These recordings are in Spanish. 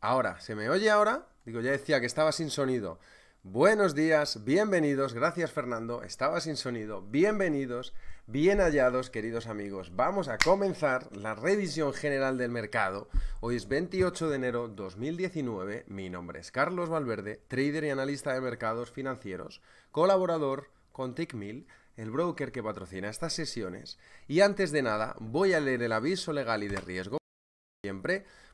Ahora, ¿se me oye ahora? Digo, ya decía que estaba sin sonido. Buenos días, bienvenidos, gracias Fernando, estaba sin sonido, bienvenidos, bien hallados queridos amigos. Vamos a comenzar la revisión general del mercado. Hoy es 28 de enero 2019, mi nombre es Carlos Valverde, trader y analista de mercados financieros, colaborador con TickMill, el broker que patrocina estas sesiones. Y antes de nada, voy a leer el aviso legal y de riesgo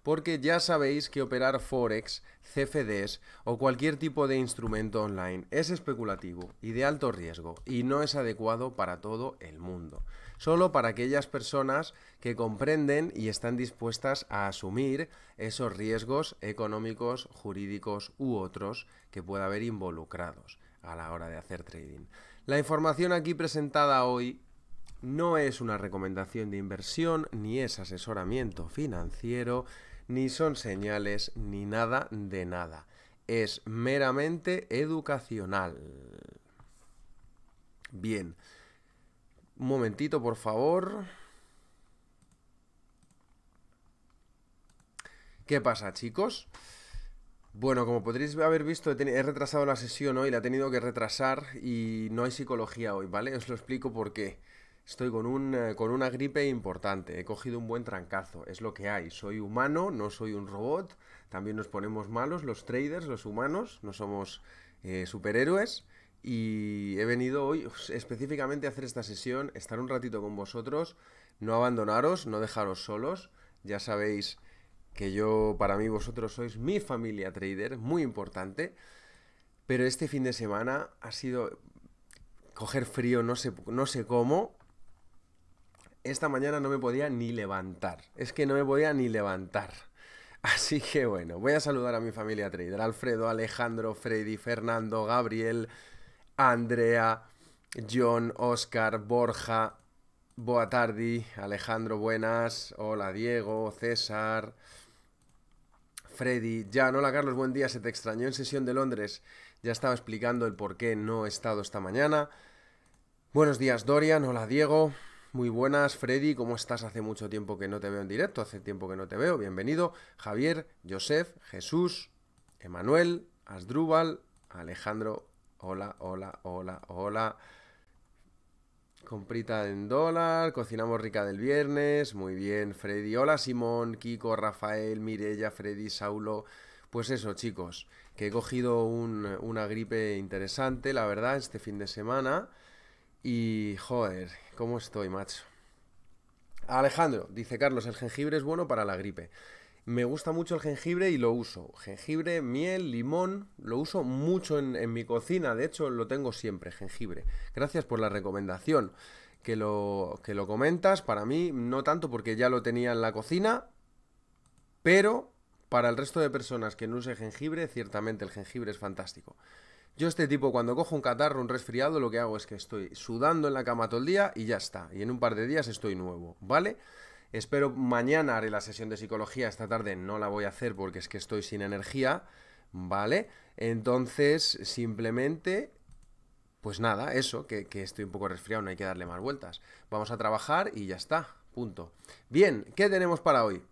porque ya sabéis que operar forex, CFDs o cualquier tipo de instrumento online es especulativo y de alto riesgo y no es adecuado para todo el mundo. Solo para aquellas personas que comprenden y están dispuestas a asumir esos riesgos económicos, jurídicos u otros que pueda haber involucrados a la hora de hacer trading. La información aquí presentada hoy no es una recomendación de inversión, ni es asesoramiento financiero, ni son señales, ni nada de nada. Es meramente educacional. Bien. Un momentito, por favor. ¿Qué pasa, chicos? Bueno, como podréis haber visto, he, retrasado la sesión hoy, la he tenido que retrasar y no hay psicología hoy, ¿vale? Os lo explico por qué. Estoy con, un, eh, con una gripe importante, he cogido un buen trancazo, es lo que hay, soy humano, no soy un robot, también nos ponemos malos los traders, los humanos, no somos eh, superhéroes y he venido hoy pues, específicamente a hacer esta sesión, estar un ratito con vosotros, no abandonaros, no dejaros solos, ya sabéis que yo, para mí vosotros sois mi familia trader, muy importante, pero este fin de semana ha sido coger frío, no sé, no sé cómo, esta mañana no me podía ni levantar. Es que no me podía ni levantar. Así que bueno, voy a saludar a mi familia trader. Alfredo, Alejandro, Freddy, Fernando, Gabriel, Andrea, John, Oscar, Borja, Boatardi, Alejandro, buenas. Hola Diego, César, Freddy, ya, Hola Carlos, buen día. Se te extrañó en sesión de Londres. Ya estaba explicando el por qué no he estado esta mañana. Buenos días Dorian, hola Diego. Muy buenas, Freddy, ¿cómo estás? Hace mucho tiempo que no te veo en directo, hace tiempo que no te veo, bienvenido. Javier, Josef, Jesús, Emanuel, Asdrúbal, Alejandro, hola, hola, hola, hola. Comprita en dólar, cocinamos rica del viernes, muy bien, Freddy. Hola, Simón, Kiko, Rafael, Mirella, Freddy, Saulo. Pues eso, chicos, que he cogido una gripe interesante, la verdad, este fin de semana. Y joder, ¿cómo estoy, macho? Alejandro, dice Carlos, el jengibre es bueno para la gripe. Me gusta mucho el jengibre y lo uso. Jengibre, miel, limón, lo uso mucho en, mi cocina, de hecho lo tengo siempre, jengibre. Gracias por la recomendación que lo, que lo comentas. Para mí, no tanto porque ya lo tenía en la cocina, pero para el resto de personas que no use jengibre, ciertamente el jengibre es fantástico. Yo este tipo, cuando cojo un catarro, un resfriado, lo que hago es que estoy sudando en la cama todo el día y ya está. Y en un par de días estoy nuevo, ¿vale? Espero mañana haré la sesión de psicología, esta tarde no la voy a hacer porque es que estoy sin energía, ¿vale? Entonces, simplemente pues nada, eso, que, estoy un poco resfriado, no hay que darle más vueltas. Vamos a trabajar y ya está, punto. Bien, ¿qué tenemos para hoy?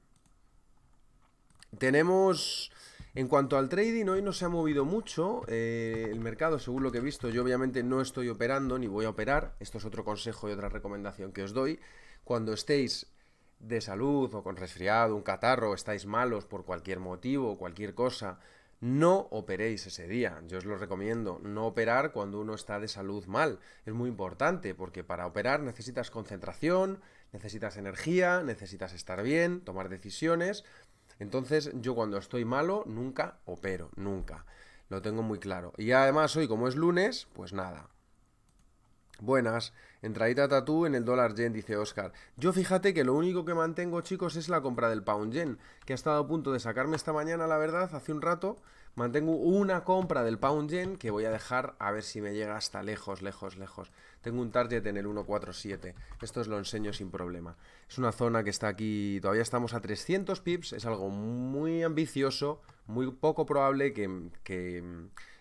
Tenemos en cuanto al trading, hoy no se ha movido mucho eh, el mercado, según lo que he visto. Yo obviamente no estoy operando ni voy a operar. Esto es otro consejo y otra recomendación que os doy. Cuando estéis de salud o con resfriado, un catarro, estáis malos por cualquier motivo o cualquier cosa, no operéis ese día. Yo os lo recomiendo, no operar cuando uno está de salud mal. Es muy importante porque para operar necesitas concentración, necesitas energía, necesitas estar bien, tomar decisiones entonces yo cuando estoy malo nunca opero, nunca. Lo tengo muy claro. Y además hoy como es lunes, pues nada. Buenas, entradita tatú en el dólar yen, dice Oscar. Yo fíjate que lo único que mantengo, chicos, es la compra del pound yen, que ha estado a punto de sacarme esta mañana, la verdad, hace un rato, Mantengo una compra del pound yen que voy a dejar a ver si me llega hasta lejos, lejos, lejos. Tengo un target en el 147. Esto os lo enseño sin problema. Es una zona que está aquí, todavía estamos a 300 pips. Es algo muy ambicioso, muy poco probable que,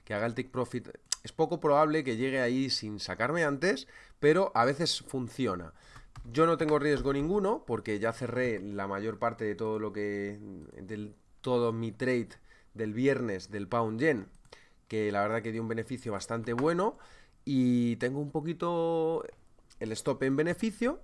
haga el take profit. Es poco probable que llegue ahí sin sacarme antes, pero a veces funciona. Yo no tengo riesgo ninguno porque ya cerré la mayor parte de todo lo que... de todo mi trade del viernes del pound yen, que la verdad que dio un beneficio bastante bueno y tengo un poquito el stop en beneficio.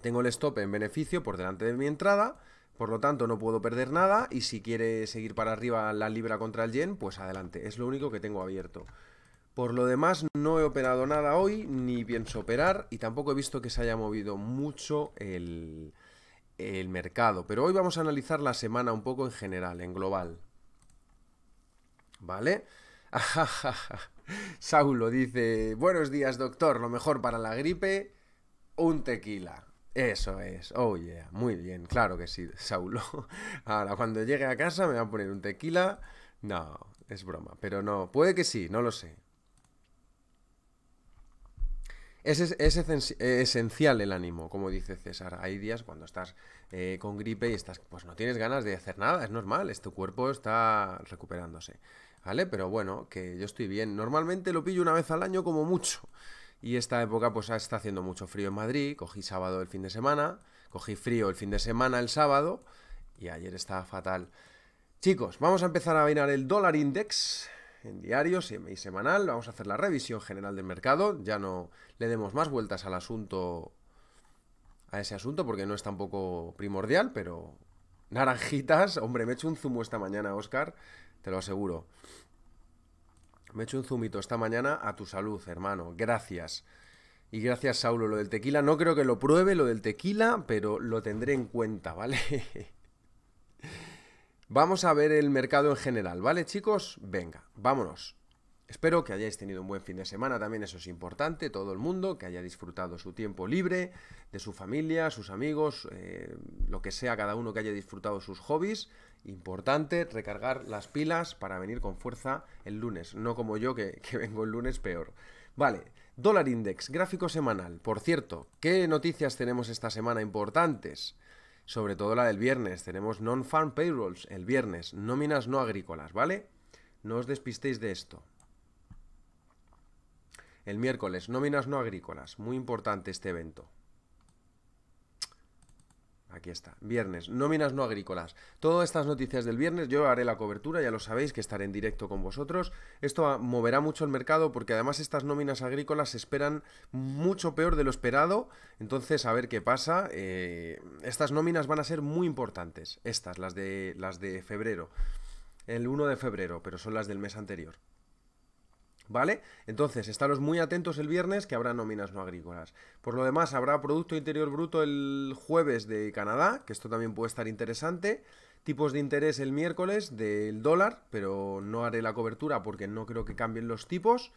Tengo el stop en beneficio por delante de mi entrada, por lo tanto no puedo perder nada y si quiere seguir para arriba la libra contra el yen, pues adelante, es lo único que tengo abierto. Por lo demás no he operado nada hoy, ni pienso operar y tampoco he visto que se haya movido mucho el, el mercado. Pero hoy vamos a analizar la semana un poco en general, en global. ¿Vale? Saulo dice, buenos días doctor, lo mejor para la gripe, un tequila. Eso es, oh yeah, muy bien, claro que sí, Saulo. Ahora, cuando llegue a casa me va a poner un tequila. No, es broma, pero no, puede que sí, no lo sé. Es, eh, esencial el ánimo, como dice César. Hay días cuando estás eh, con gripe y estás, pues no tienes ganas de hacer nada, es normal, es tu cuerpo está recuperándose. ¿Vale? Pero bueno, que yo estoy bien. Normalmente lo pillo una vez al año como mucho. Y esta época pues ah, está haciendo mucho frío en Madrid, cogí sábado el fin de semana, cogí frío el fin de semana el sábado y ayer estaba fatal. Chicos, vamos a empezar a mirar el dólar index en diario y semanal. Vamos a hacer la revisión general del mercado. Ya no le demos más vueltas al asunto, a ese asunto, porque no es tampoco primordial, pero naranjitas. Hombre, me he hecho un zumo esta mañana, Oscar, te lo aseguro. Me he hecho un zumito esta mañana a tu salud, hermano. Gracias. Y gracias, Saulo. Lo del tequila, no creo que lo pruebe, lo del tequila, pero lo tendré en cuenta, ¿vale? Vamos a ver el mercado en general, ¿vale chicos? Venga, vámonos. Espero que hayáis tenido un buen fin de semana, también eso es importante, todo el mundo, que haya disfrutado su tiempo libre, de su familia, sus amigos, eh, lo que sea, cada uno que haya disfrutado sus hobbies. Importante recargar las pilas para venir con fuerza el lunes, no como yo que, que vengo el lunes peor. Vale, dólar index, gráfico semanal. Por cierto, ¿qué noticias tenemos esta semana importantes? sobre todo la del viernes. Tenemos non-farm payrolls el viernes, nóminas no agrícolas, ¿vale? No os despistéis de esto. El miércoles, nóminas no agrícolas. Muy importante este evento. Aquí está, viernes, nóminas no agrícolas. Todas estas noticias del viernes, yo haré la cobertura, ya lo sabéis, que estaré en directo con vosotros. Esto moverá mucho el mercado porque además estas nóminas agrícolas se esperan mucho peor de lo esperado. Entonces, a ver qué pasa. Eh, estas nóminas van a ser muy importantes, estas, las de, las de febrero, el 1 de febrero, pero son las del mes anterior. ¿vale? Entonces, estaros muy atentos el viernes que habrá nóminas no agrícolas. Por lo demás, habrá Producto Interior Bruto el jueves de Canadá, que esto también puede estar interesante. Tipos de interés el miércoles del dólar, pero no haré la cobertura porque no creo que cambien los tipos.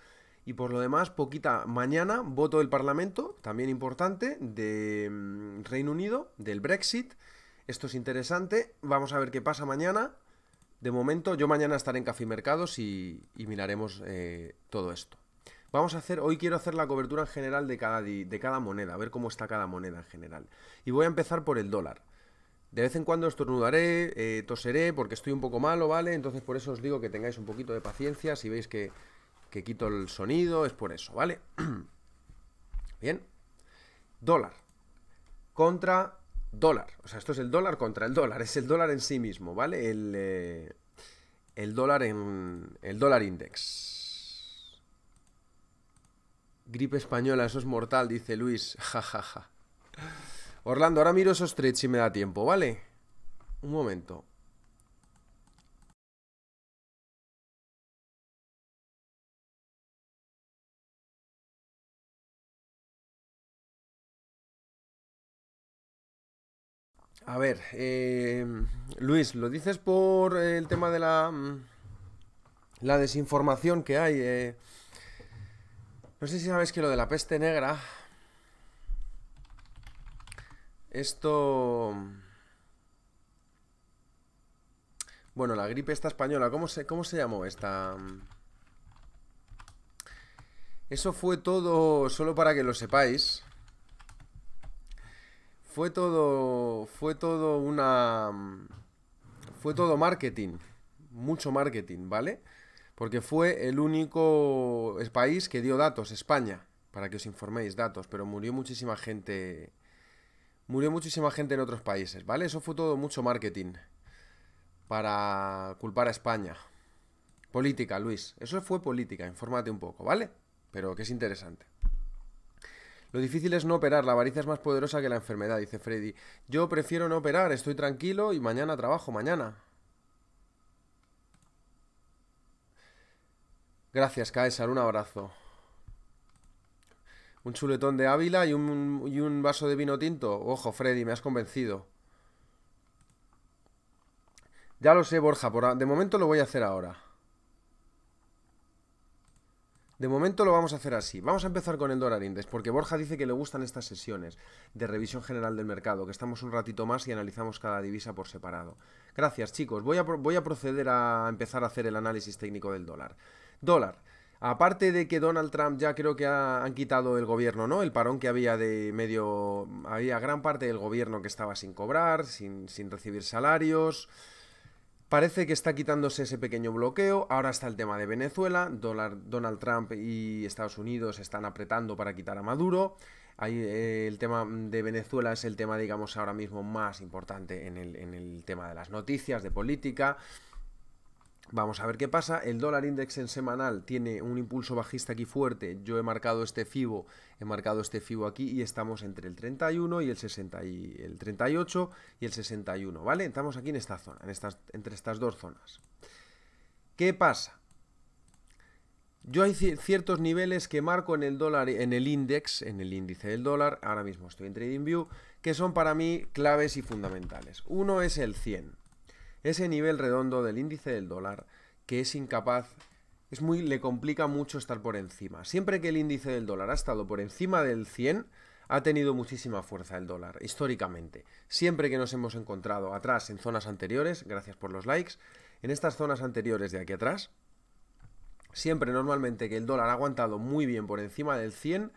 Y por lo demás, poquita mañana, voto del Parlamento, también importante, de mm, Reino Unido, del Brexit. Esto es interesante. Vamos a ver qué pasa mañana de momento, yo mañana estaré en Cafimercados y, y miraremos eh, todo esto. Vamos a hacer, hoy quiero hacer la cobertura en general de cada, de cada moneda, a ver cómo está cada moneda en general. Y voy a empezar por el dólar. De vez en cuando estornudaré, eh, toseré, porque estoy un poco malo, ¿vale? Entonces por eso os digo que tengáis un poquito de paciencia, si veis que, que quito el sonido, es por eso, ¿vale? Bien. Dólar contra dólar. O sea, esto es el dólar contra el dólar, es el dólar en sí mismo, ¿vale? El, eh, dólar en. el dólar index. Gripe española, eso es mortal, dice Luis. Jajaja. Orlando, ahora miro esos trades y me da tiempo, ¿vale? Un momento. A ver, eh, Luis, ¿lo dices por el tema de la, mm, la desinformación que hay? Eh, no sé si sabéis que lo de la peste negra, esto... Bueno, la gripe esta española, ¿cómo se, cómo se llamó esta? Eso fue todo, solo para que lo sepáis fue todo, fue todo una, mm, fue todo marketing, mucho marketing, ¿vale? Porque fue el único país que dio datos, España, para que os informéis datos, pero murió muchísima gente, murió muchísima gente en otros países, ¿vale? Eso fue todo mucho marketing para culpar a España. Política, Luis. Eso fue política, infórmate un poco, ¿vale? Pero que es interesante. Lo difícil es no operar, la avaricia es más poderosa que la enfermedad, dice Freddy. Yo prefiero no operar, estoy tranquilo y mañana trabajo, mañana. Gracias, Caesar, un abrazo. Un chuletón de Ávila y un, y un vaso de vino tinto. Ojo, Freddy, me has convencido. Ya lo sé, Borja, por, de momento lo voy a hacer ahora. De momento lo vamos a hacer así. Vamos a empezar con el dólar index, porque Borja dice que le gustan estas sesiones de revisión general del mercado, que estamos un ratito más y analizamos cada divisa por separado. Gracias, chicos. Voy a, voy a proceder a empezar a hacer el análisis técnico del dólar. Dólar. Aparte de que Donald Trump ya creo que ha, han quitado el gobierno, ¿no? El parón que había de medio... Había gran parte del gobierno que estaba sin cobrar, sin recibir salarios. Parece que está quitándose ese pequeño bloqueo. Ahora está el tema de Venezuela. Donald Trump y Estados Unidos están apretando para quitar a Maduro. Ahí, eh, el tema de Venezuela es el tema, digamos, ahora mismo más importante en el, en el tema de las noticias, de política. Vamos a ver qué pasa. El dólar index en semanal tiene un impulso bajista aquí fuerte. Yo he marcado este FIBO, he marcado este FIBO aquí y estamos entre el 31 y el 60 y el 38 y el 61, ¿vale? Estamos aquí en esta zona, en estas, entre estas dos zonas. ¿Qué pasa? Yo hay ciertos niveles que marco en el dólar, en el índice, en el índice del dólar, ahora mismo estoy en TradingView, que son para mí claves y fundamentales. Uno es el 100 ese nivel redondo del índice del dólar que es incapaz es muy le complica mucho estar por encima. Siempre que el índice del dólar ha estado por encima del 100 ha tenido muchísima fuerza el dólar históricamente. Siempre que nos hemos encontrado atrás en zonas anteriores, gracias por los likes, en estas zonas anteriores de aquí atrás, siempre normalmente que el dólar ha aguantado muy bien por encima del 100,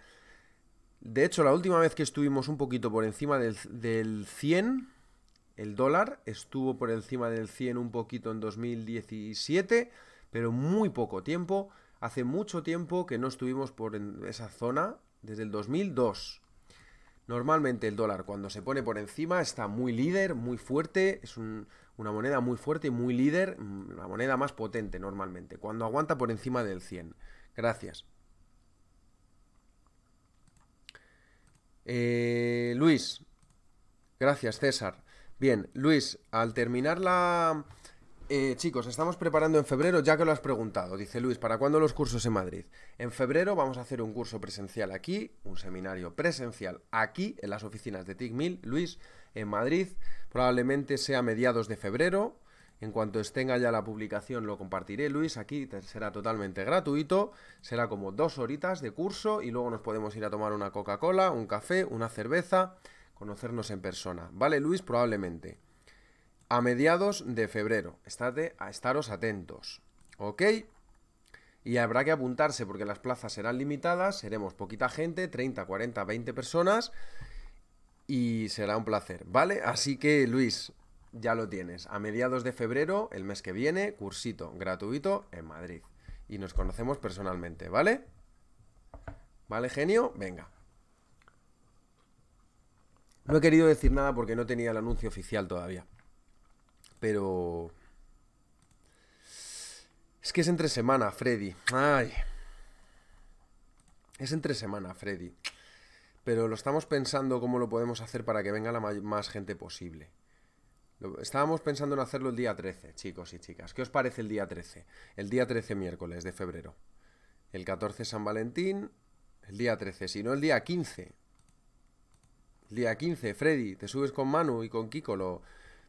de hecho la última vez que estuvimos un poquito por encima del, del 100 el dólar estuvo por encima del 100 un poquito en 2017, pero muy poco tiempo. Hace mucho tiempo que no estuvimos por esa zona, desde el 2002. Normalmente el dólar cuando se pone por encima está muy líder, muy fuerte, es una moneda muy fuerte y muy líder, mm, la moneda más potente normalmente, cuando aguanta por encima del 100. Gracias. Eh, Luis, gracias César. Bien, Luis, al terminar la... Eh, chicos, estamos preparando en febrero, ya que lo has preguntado, dice Luis, ¿para cuándo los cursos en Madrid? En febrero vamos a hacer un curso presencial aquí, un seminario presencial aquí, en las oficinas de TICMIL, Luis, en Madrid, probablemente sea mediados de febrero, en cuanto tenga ya la publicación lo compartiré, Luis, aquí será totalmente gratuito, será como dos horitas de curso y luego nos podemos ir a tomar una Coca-Cola, un café, una cerveza conocernos en persona. ¿Vale, Luis? Probablemente. A mediados de febrero. Estate eh, a estaros atentos. ¿Ok? Y habrá que apuntarse porque las plazas serán limitadas, seremos poquita gente, 30, 40, 20 personas y será un placer, ¿vale? Así que Luis, ya lo tienes. A mediados de febrero, el mes que viene, cursito gratuito en Madrid. Y nos conocemos personalmente, ¿vale? ¿Vale, genio? Venga, no he querido decir nada porque no tenía el anuncio oficial todavía. Pero... Es que es entre semana, Freddy. Ay. Es entre semana, Freddy. Pero lo estamos pensando cómo lo podemos hacer para que venga la más gente posible. estábamos pensando en hacerlo el día 13, chicos y chicas. ¿Qué os parece el día 13? El día 13 miércoles de febrero. El 14 San Valentín. El día 13, si no el día 15 día 15, Freddy, te subes con Manu y con Kiko,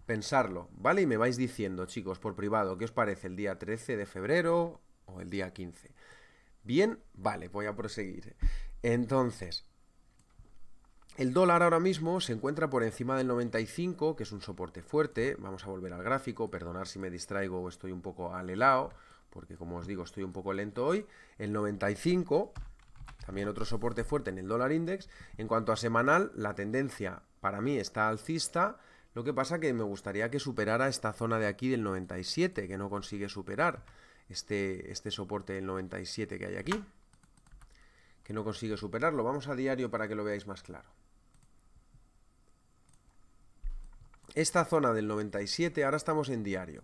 pensarlo, ¿vale? Y me vais diciendo, chicos, por privado, ¿qué os parece el día 13 de febrero o el día 15? Bien, vale, voy a proseguir. Entonces, el dólar ahora mismo se encuentra por encima del 95, que es un soporte fuerte. Vamos a volver al gráfico, perdonar si me distraigo o estoy un poco helado, porque como os digo, estoy un poco lento hoy. El 95 también otro soporte fuerte en el dólar index. En cuanto a semanal, la tendencia para mí está alcista. Lo que pasa que me gustaría que superara esta zona de aquí del 97, que no consigue superar este, este soporte del 97 que hay aquí. Que no consigue superarlo. Vamos a diario para que lo veáis más claro. Esta zona del 97, ahora estamos en diario.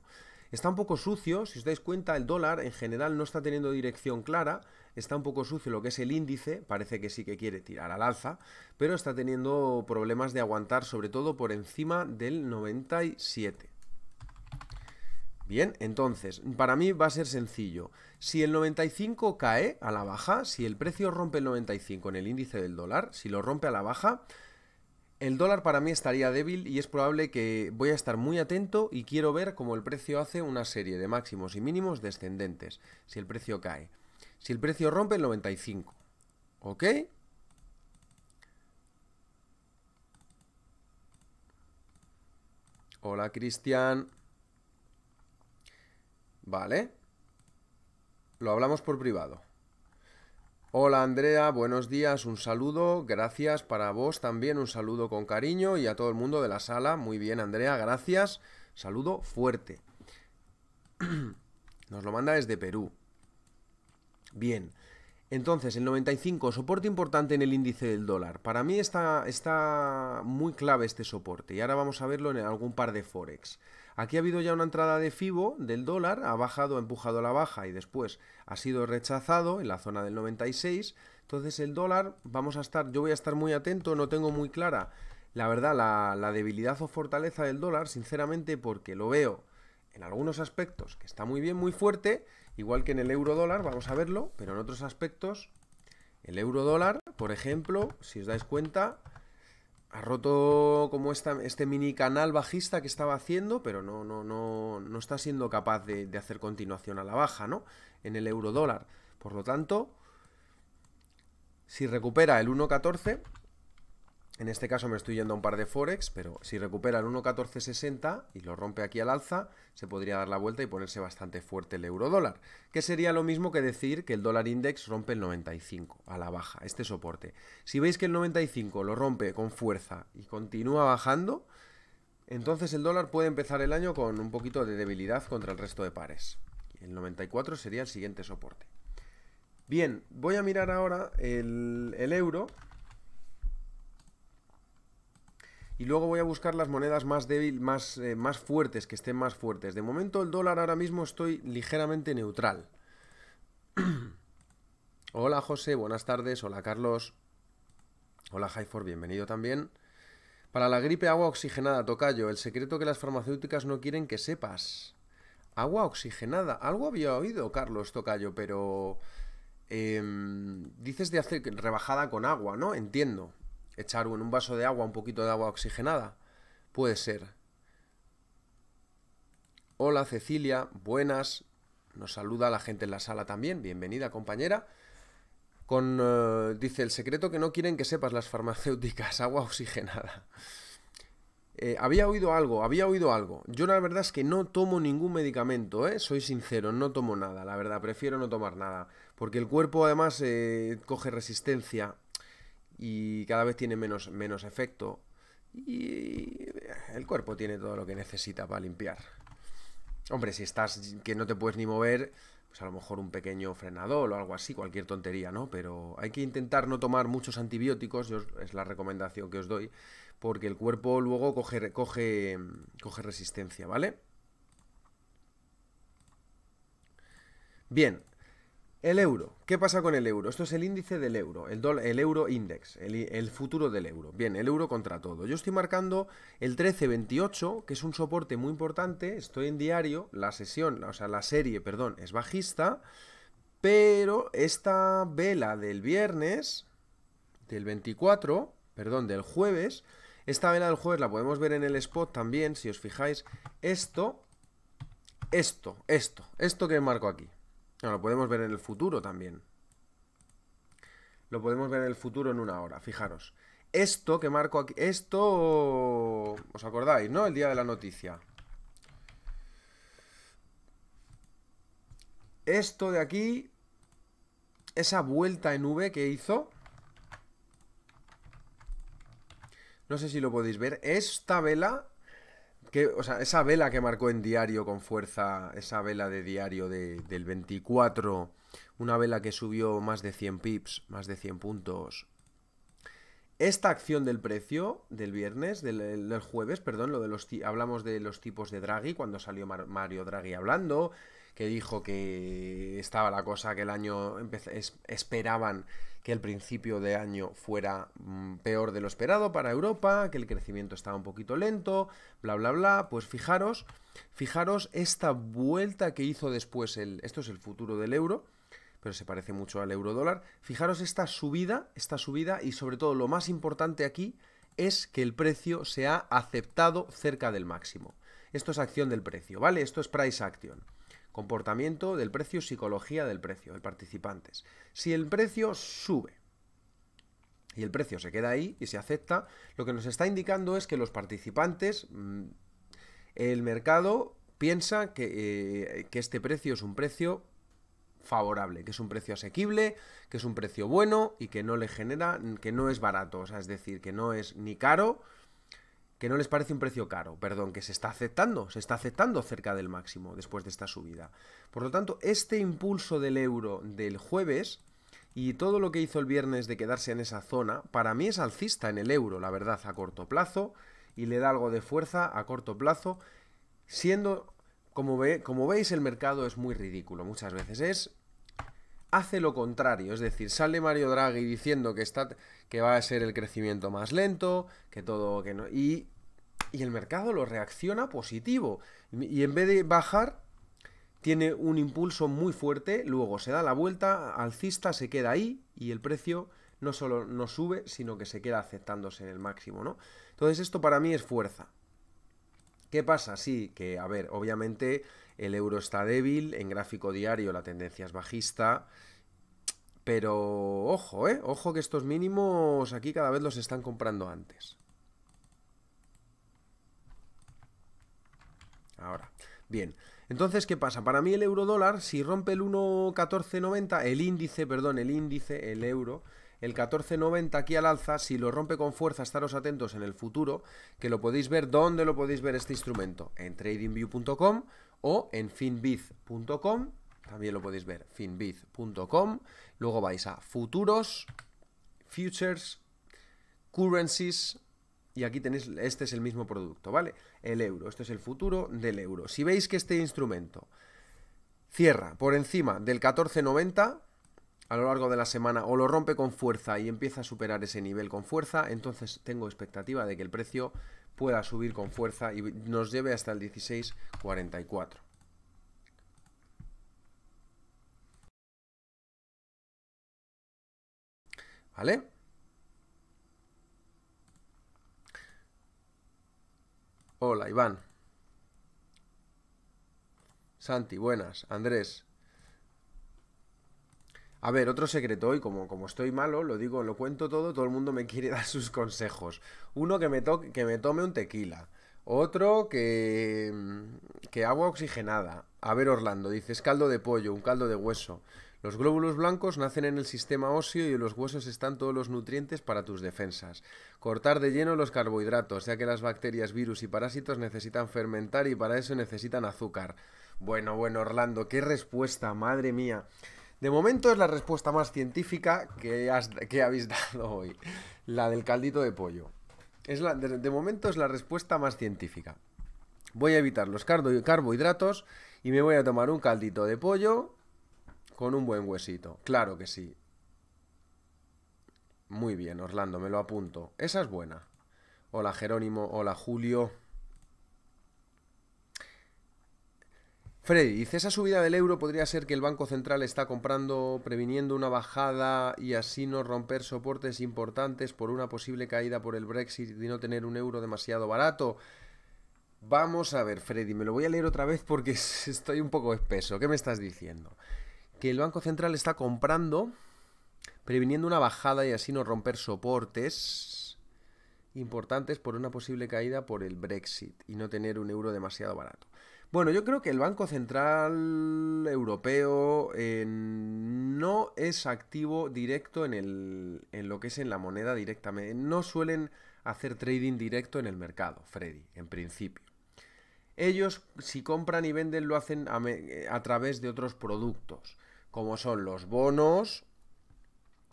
Está un poco sucio, si os dais cuenta, el dólar en general no está teniendo dirección clara, está un poco sucio lo que es el índice, parece que sí que quiere tirar al alza, pero está teniendo problemas de aguantar, sobre todo por encima del 97. Bien, entonces, para mí va a ser sencillo. Si el 95 cae a la baja, si el precio rompe el 95 en el índice del dólar, si lo rompe a la baja, el dólar para mí estaría débil y es probable que voy a estar muy atento y quiero ver cómo el precio hace una serie de máximos y mínimos descendentes, si el precio cae. Si el precio rompe el 95. ¿Ok? Hola, Cristian. Vale. Lo hablamos por privado. Hola Andrea, buenos días, un saludo, gracias para vos también, un saludo con cariño y a todo el mundo de la sala. Muy bien Andrea, gracias, saludo fuerte. Nos lo manda desde Perú. Bien. Entonces, el 95, soporte importante en el índice del dólar. Para mí está, está, muy clave este soporte y ahora vamos a verlo en algún par de Forex. Aquí ha habido ya una entrada de FIBO del dólar, ha bajado, ha empujado a la baja y después ha sido rechazado en la zona del 96. Entonces el dólar, vamos a estar, yo voy a estar muy atento, no tengo muy clara la verdad la debilidad o fortaleza del dólar, sinceramente porque lo veo en algunos aspectos que está muy bien, muy fuerte Igual que en el euro dólar, vamos a verlo, pero en otros aspectos, el euro dólar, por ejemplo, si os dais cuenta, ha roto como esta, este mini canal bajista que estaba haciendo, pero no, no, no, no está siendo capaz de, de hacer continuación a la baja, ¿no? En el euro dólar. Por lo tanto, si recupera el 1.14, en este caso me estoy yendo a un par de forex, pero si recupera el 1.1460 y lo rompe aquí al alza, se podría dar la vuelta y ponerse bastante fuerte el euro dólar, que sería lo mismo que decir que el dólar index rompe el 95 a la baja, este soporte. Si veis que el 95 lo rompe con fuerza y continúa bajando, entonces el dólar puede empezar el año con un poquito de debilidad contra el resto de pares. El 94 sería el siguiente soporte. Bien, voy a mirar ahora el, el euro y luego voy a buscar las monedas más débil, más, eh, más fuertes, que estén más fuertes. De momento el dólar ahora mismo estoy ligeramente neutral. hola José, buenas tardes, hola Carlos, hola Highford, bienvenido también. Para la gripe agua oxigenada, tocayo, el secreto que las farmacéuticas no quieren que sepas. Agua oxigenada, algo había oído Carlos, tocayo, pero... Em, dices de hacer rebajada con agua, ¿no? Entiendo echar en un vaso de agua un poquito de agua oxigenada. Puede ser. Hola Cecilia, buenas. Nos saluda la gente en la sala también. Bienvenida compañera. Con, eh, dice el secreto que no quieren que sepas las farmacéuticas, agua oxigenada. Eh, había oído algo, había oído algo. Yo la verdad es que no tomo ningún medicamento, ¿eh? soy sincero, no tomo nada, la verdad, prefiero no tomar nada. Porque el cuerpo además eh, coge resistencia y cada vez tiene menos, menos efecto. Y el cuerpo tiene todo lo que necesita para limpiar. Hombre, si estás que no te puedes ni mover, pues a lo mejor un pequeño frenador o algo así, cualquier tontería, ¿no? Pero hay que intentar no tomar muchos antibióticos, yo, es la recomendación que os doy, porque el cuerpo luego coge, coge, coge resistencia, ¿vale? Bien, el euro. ¿Qué pasa con el euro? Esto es el índice del euro, el, el euro index, el, el, futuro del euro. Bien, el euro contra todo. Yo estoy marcando el 1328, que es un soporte muy importante. Estoy en diario, la sesión, o sea, la serie, perdón, es bajista. Pero esta vela del viernes, del 24, perdón, del jueves, esta vela del jueves la podemos ver en el spot también, si os fijáis. Esto, esto, esto, esto que marco aquí, lo podemos ver en el futuro también. Lo podemos ver en el futuro en una hora, fijaros. Esto que marco aquí, esto... ¿Os acordáis, no? El día de la noticia. Esto de aquí, esa vuelta en V que hizo, no sé si lo podéis ver, esta vela esa vela que marcó en diario con fuerza, esa vela de diario del 24, una vela que subió más de 100 pips, más de 100 puntos. Esta acción del precio del viernes, del, jueves, perdón, lo de los hablamos de los tipos de Draghi cuando salió Mario Draghi hablando, que dijo que estaba la cosa, que el año esperaban que el principio de año fuera mm, peor de lo esperado para Europa, que el crecimiento estaba un poquito lento, bla, bla, bla. Pues fijaros, fijaros esta vuelta que hizo después el... Esto es el futuro del euro pero se parece mucho al euro dólar. Fijaros esta subida, esta subida y sobre todo lo más importante aquí es que el precio se ha aceptado cerca del máximo. Esto es acción del precio, ¿vale? Esto es price action. Comportamiento del precio, psicología del precio, de participantes. Si el precio sube y el precio se queda ahí y se acepta, lo que nos está indicando es que los participantes, mm, el mercado piensa que, eh, que este precio es un precio favorable, que es un precio asequible, que es un precio bueno y que no le genera, que no es barato, o sea, es decir, que no es ni caro que no les parece un precio caro, perdón, que se está aceptando, se está aceptando cerca del máximo después de esta subida. Por lo tanto, este impulso del euro del jueves y todo lo que hizo el viernes de quedarse en esa zona, para mí es alcista en el euro, la verdad, a corto plazo, y le da algo de fuerza a corto plazo, siendo, como, ve, como veis, el mercado es muy ridículo muchas veces, es hace lo contrario, es decir, sale Mario Draghi diciendo que está que va a ser el crecimiento más lento, que todo, que no. Y, el mercado lo reacciona positivo. Y en vez de bajar, tiene un impulso muy fuerte, luego se da la vuelta, alcista, se queda ahí y el precio no solo no sube, sino que se queda aceptándose en el máximo, ¿no? Entonces esto para mí es fuerza. ¿Qué pasa? Sí, que a ver, obviamente el euro está débil, en gráfico diario la tendencia es bajista, pero ojo, eh, Ojo que estos mínimos aquí cada vez los están comprando antes. Ahora, bien. Entonces, ¿qué pasa? Para mí el euro dólar, si rompe el 1.1490, el índice, perdón, el índice, el euro, el 14.90 aquí al alza, si lo rompe con fuerza, estaros atentos en el futuro, que lo podéis ver, ¿dónde lo podéis ver este instrumento? En tradingview.com o en finbiz.com, también lo podéis ver, finbiz.com, Luego vais a futuros, futures, currencies, y aquí tenéis, este es el mismo producto, ¿vale? El euro, este es el futuro del euro. Si veis que este instrumento cierra por encima del 1490 a lo largo de la semana o lo rompe con fuerza y empieza a superar ese nivel con fuerza, entonces tengo expectativa de que el precio pueda subir con fuerza y nos lleve hasta el 1644. ¿Vale? Hola, Iván. Santi, buenas. Andrés. A ver, otro secreto hoy, como, como estoy malo, lo digo, lo cuento todo, todo el mundo me quiere dar sus consejos. Uno, que me, toque, que me tome un tequila. Otro, que, que agua oxigenada. A ver, Orlando, dices caldo de pollo, un caldo de hueso. Los glóbulos blancos nacen en el sistema óseo y en los huesos están todos los nutrientes para tus defensas. Cortar de lleno los carbohidratos, ya que las bacterias, virus y parásitos necesitan fermentar y para eso necesitan azúcar. Bueno, bueno, Orlando, qué respuesta, madre mía. De momento es la respuesta más científica que, has, que habéis dado hoy, la del caldito de pollo. Es la, de, de momento es la respuesta más científica. Voy a evitar los carbohidratos y me voy a tomar un caldito de pollo con un buen huesito, claro que sí. Muy bien, Orlando, me lo apunto. Esa es buena. Hola Jerónimo, hola Julio. Freddy, dice, esa subida del euro podría ser que el Banco Central está comprando, previniendo una bajada y así no romper soportes importantes por una posible caída por el Brexit y no tener un euro demasiado barato. Vamos a ver, Freddy, me lo voy a leer otra vez porque estoy un poco espeso. ¿Qué me estás diciendo? que el Banco Central está comprando, previniendo una bajada y así no romper soportes importantes por una posible caída por el Brexit y no tener un euro demasiado barato. Bueno, yo creo que el Banco Central Europeo eh, no es activo directo en, en lo que es en la moneda directamente. No suelen hacer trading directo en el mercado, Freddy, en principio. Ellos, si compran y venden, lo hacen a eh, través de otros productos como son los bonos,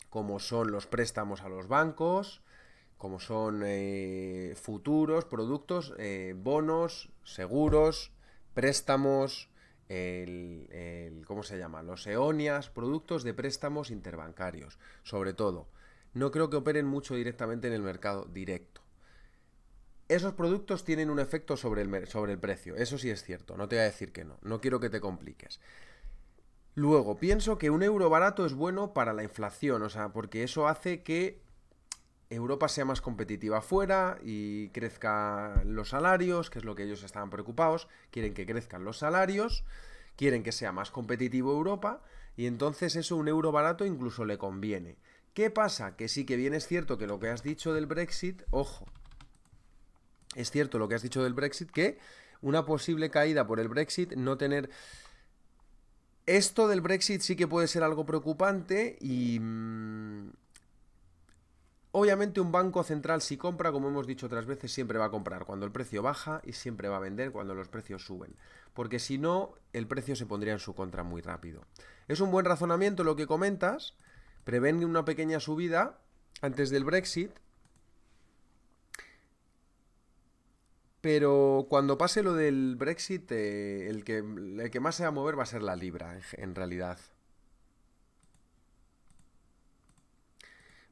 como son los préstamos a los bancos, como son eh, futuros, productos, eh, bonos, seguros, préstamos, ¿cómo se llaman? Los eonias, productos de préstamos interbancarios, sobre todo. No creo que operen mucho directamente en el mercado directo. Esos productos tienen un efecto sobre el, sobre el precio, eso sí es cierto, no te voy a decir que no, no quiero que te compliques. Luego, pienso que un euro barato es bueno para la inflación, o sea, porque eso hace que Europa sea más competitiva afuera y crezcan los salarios, que es lo que ellos estaban preocupados, quieren que crezcan los salarios, quieren que sea más competitivo Europa, y entonces eso un euro barato incluso le conviene. ¿Qué pasa? Que sí que bien es cierto que lo que has dicho del Brexit, ojo, es cierto lo que has dicho del Brexit, que una posible caída por el Brexit, no tener esto del Brexit sí que puede ser algo preocupante y... Mm, obviamente un banco central si compra, como hemos dicho otras veces, siempre va a comprar cuando el precio baja y siempre va a vender cuando los precios suben. Porque si no, el precio se pondría en su contra muy rápido. Es un buen razonamiento lo que comentas. Prevén una pequeña subida antes del Brexit Pero cuando pase lo del Brexit, eh, el, que, el que más se va a mover va a ser la libra, en realidad.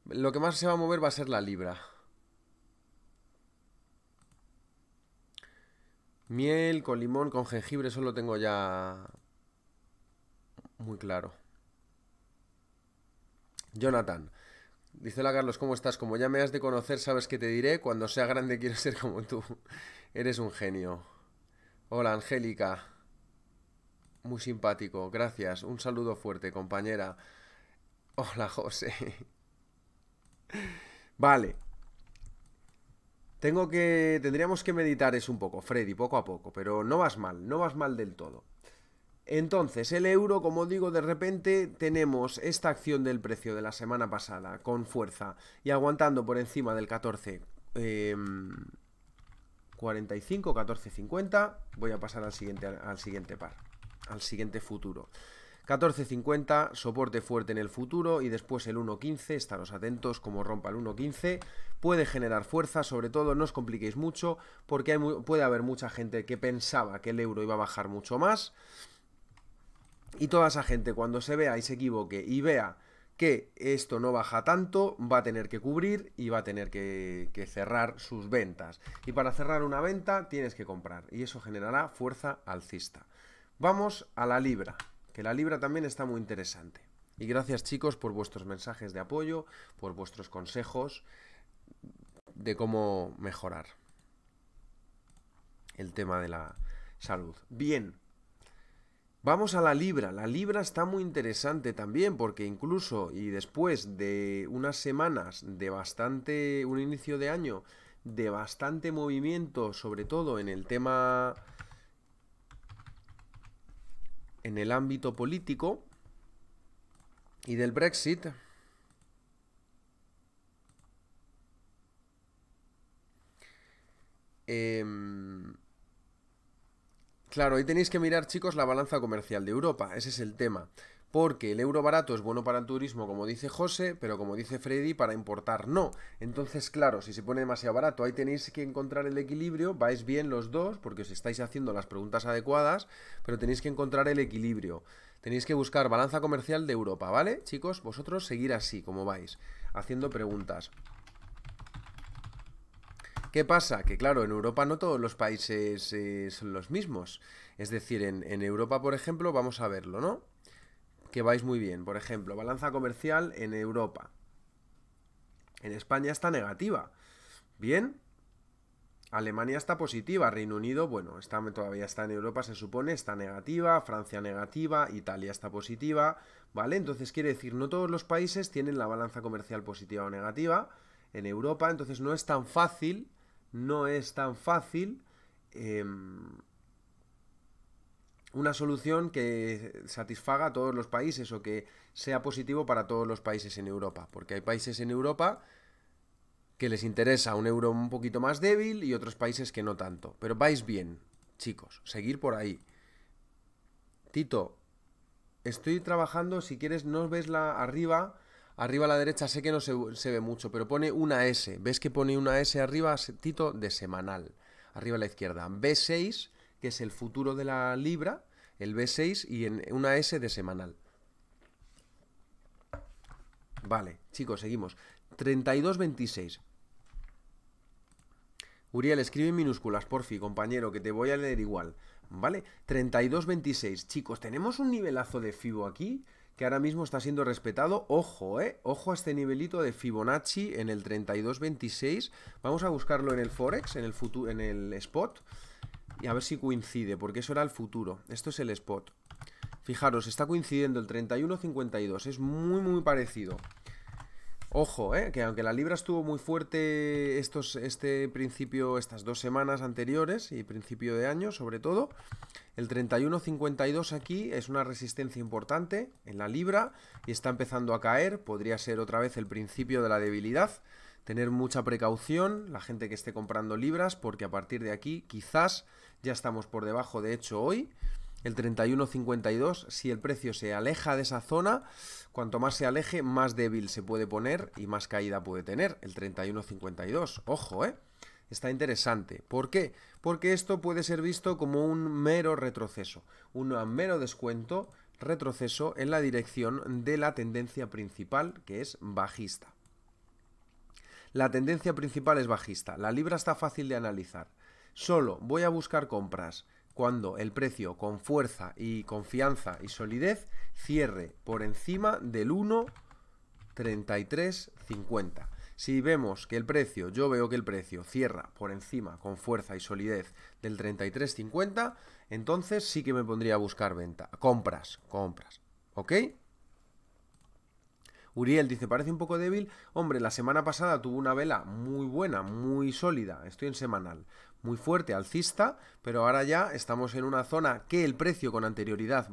Lo que más se va a mover va a ser la libra. Miel con limón, con jengibre, eso lo tengo ya muy claro. Jonathan, Dice, Carlos, ¿cómo estás? Como ya me has de conocer, sabes que te diré. Cuando sea grande quiero ser como tú. Eres un genio. Hola, Angélica. Muy simpático, gracias. Un saludo fuerte, compañera. Hola, José. Vale. Tengo que... Tendríamos que meditar eso un poco, Freddy, poco a poco. Pero no vas mal, no vas mal del todo. Entonces, el euro, como digo, de repente tenemos esta acción del precio de la semana pasada con fuerza y aguantando por encima del 14. 14.50. Em, voy a pasar al siguiente, al siguiente par, al siguiente futuro. 14.50, soporte fuerte en el futuro y después el 1.15, estaros atentos como rompa el 1.15, puede generar fuerza, sobre todo no os compliquéis mucho porque puede haber mucha gente que pensaba que el euro iba a bajar mucho más y toda esa gente cuando se vea y se equivoque y vea que esto no baja tanto, va a tener que cubrir y va a tener que, cerrar sus ventas. Y para cerrar una venta tienes que comprar y eso generará fuerza alcista. Vamos a la libra, que la libra también está muy interesante. Y gracias chicos por vuestros mensajes de apoyo, por vuestros consejos de cómo mejorar el tema de la salud. Bien, Vamos a la libra. La libra está muy interesante también porque incluso y después de unas semanas de bastante, un inicio de año, de bastante movimiento, sobre todo en el tema, en el ámbito político y del Brexit. Em, Claro, ahí tenéis que mirar, chicos, la balanza comercial de Europa, ese es el tema. Porque el euro barato es bueno para el turismo, como dice José, pero como dice Freddy, para importar no. Entonces, claro, si se pone demasiado barato, ahí tenéis que encontrar el equilibrio, vais bien los dos, porque os estáis haciendo las preguntas adecuadas, pero tenéis que encontrar el equilibrio. Tenéis que buscar balanza comercial de Europa, ¿vale? Chicos, vosotros seguir así, como vais, haciendo preguntas. ¿Qué pasa? Que claro, en Europa no todos los países eh, son los mismos. Es decir, en, Europa, por ejemplo, vamos a verlo, ¿no? Que vais muy bien. Por ejemplo, balanza comercial en Europa. En España está negativa. Bien. Alemania está positiva, Reino Unido, bueno, todavía está en Europa, se supone, está negativa, Francia negativa, Italia está positiva, ¿vale? Entonces quiere decir, no todos los países tienen la balanza comercial positiva o negativa, en Europa, entonces no es tan fácil no es tan fácil em, una solución que satisfaga a todos los países o que sea positivo para todos los países en Europa, porque hay países en Europa que les interesa un euro un poquito más débil y otros países que no tanto. Pero vais bien, chicos, seguir por ahí. Tito, estoy trabajando, si quieres, no ves la arriba, Arriba a la derecha sé que no se, ve mucho, pero pone una S. ¿Ves que pone una S arriba, Tito? De semanal. Arriba a la izquierda. B6, que es el futuro de la libra, el B6 y en una S de semanal. Vale, chicos, seguimos. 32.26. Uriel, escribe en minúsculas, porfi, compañero, que te voy a leer igual. ¿Vale? 32.26. Chicos, tenemos un nivelazo de FIBO aquí que ahora mismo está siendo respetado. Ojo, ¿eh? Ojo a este nivelito de Fibonacci en el 32.26. Vamos a buscarlo en el Forex, en el, futuro, en el spot, y a ver si coincide, porque eso era el futuro. Esto es el spot. Fijaros, está coincidiendo el 31.52, es muy muy parecido. Ojo, eh, que aunque la libra estuvo muy fuerte estos, este principio, estas dos semanas anteriores y principio de año sobre todo, el 31.52 aquí es una resistencia importante en la libra y está empezando a caer, podría ser otra vez el principio de la debilidad. Tener mucha precaución la gente que esté comprando libras porque a partir de aquí quizás ya estamos por debajo, de hecho hoy, el 31.52. Si el precio se aleja de esa zona, cuanto más se aleje, más débil se puede poner y más caída puede tener, el 31.52. Ojo, ¿eh? Está interesante. ¿Por qué? Porque esto puede ser visto como un mero retroceso, un mero descuento, retroceso en la dirección de la tendencia principal, que es bajista. La tendencia principal es bajista. La libra está fácil de analizar. Solo voy a buscar compras cuando el precio con fuerza y confianza y solidez cierre por encima del 1,3350. Si vemos que el precio, yo veo que el precio cierra por encima con fuerza y solidez del 33.50, entonces sí que me pondría a buscar venta, compras, compras, ¿ok? Uriel dice, parece un poco débil. Hombre, la semana pasada tuvo una vela muy buena, muy sólida. Estoy en semanal muy fuerte, alcista, pero ahora ya estamos en una zona que el precio con anterioridad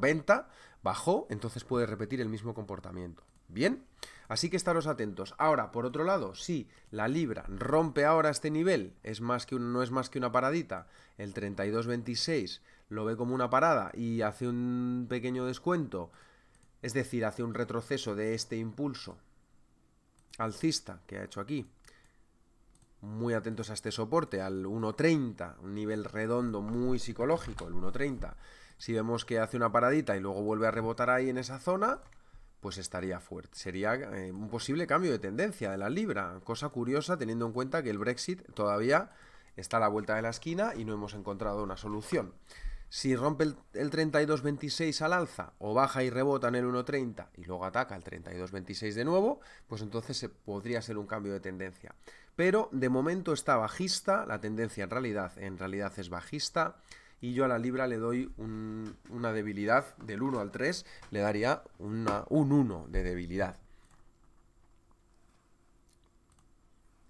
venta, bajó, entonces puede repetir el mismo comportamiento. Bien, así que estaros atentos. Ahora, por otro lado, si la libra rompe ahora este nivel, es más que no es más que una paradita, el 32.26 lo ve como una parada y hace un pequeño descuento, es decir, hace un retroceso de este impulso alcista que ha hecho aquí muy atentos a este soporte, al 1.30, un nivel redondo muy psicológico, el 1.30. Si vemos que hace una paradita y luego vuelve a rebotar ahí en esa zona, pues estaría fuerte. Sería eh, un posible cambio de tendencia de la libra. Cosa curiosa teniendo en cuenta que el Brexit todavía está a la vuelta de la esquina y no hemos encontrado una solución. Si rompe el, el 32.26 al alza o baja y rebota en el 1.30 y luego ataca el 32.26 de nuevo, pues entonces se, podría ser un cambio de tendencia pero de momento está bajista, la tendencia en realidad, en realidad es bajista, y yo a la libra le doy una debilidad del 1 al 3, le daría un 1 de debilidad.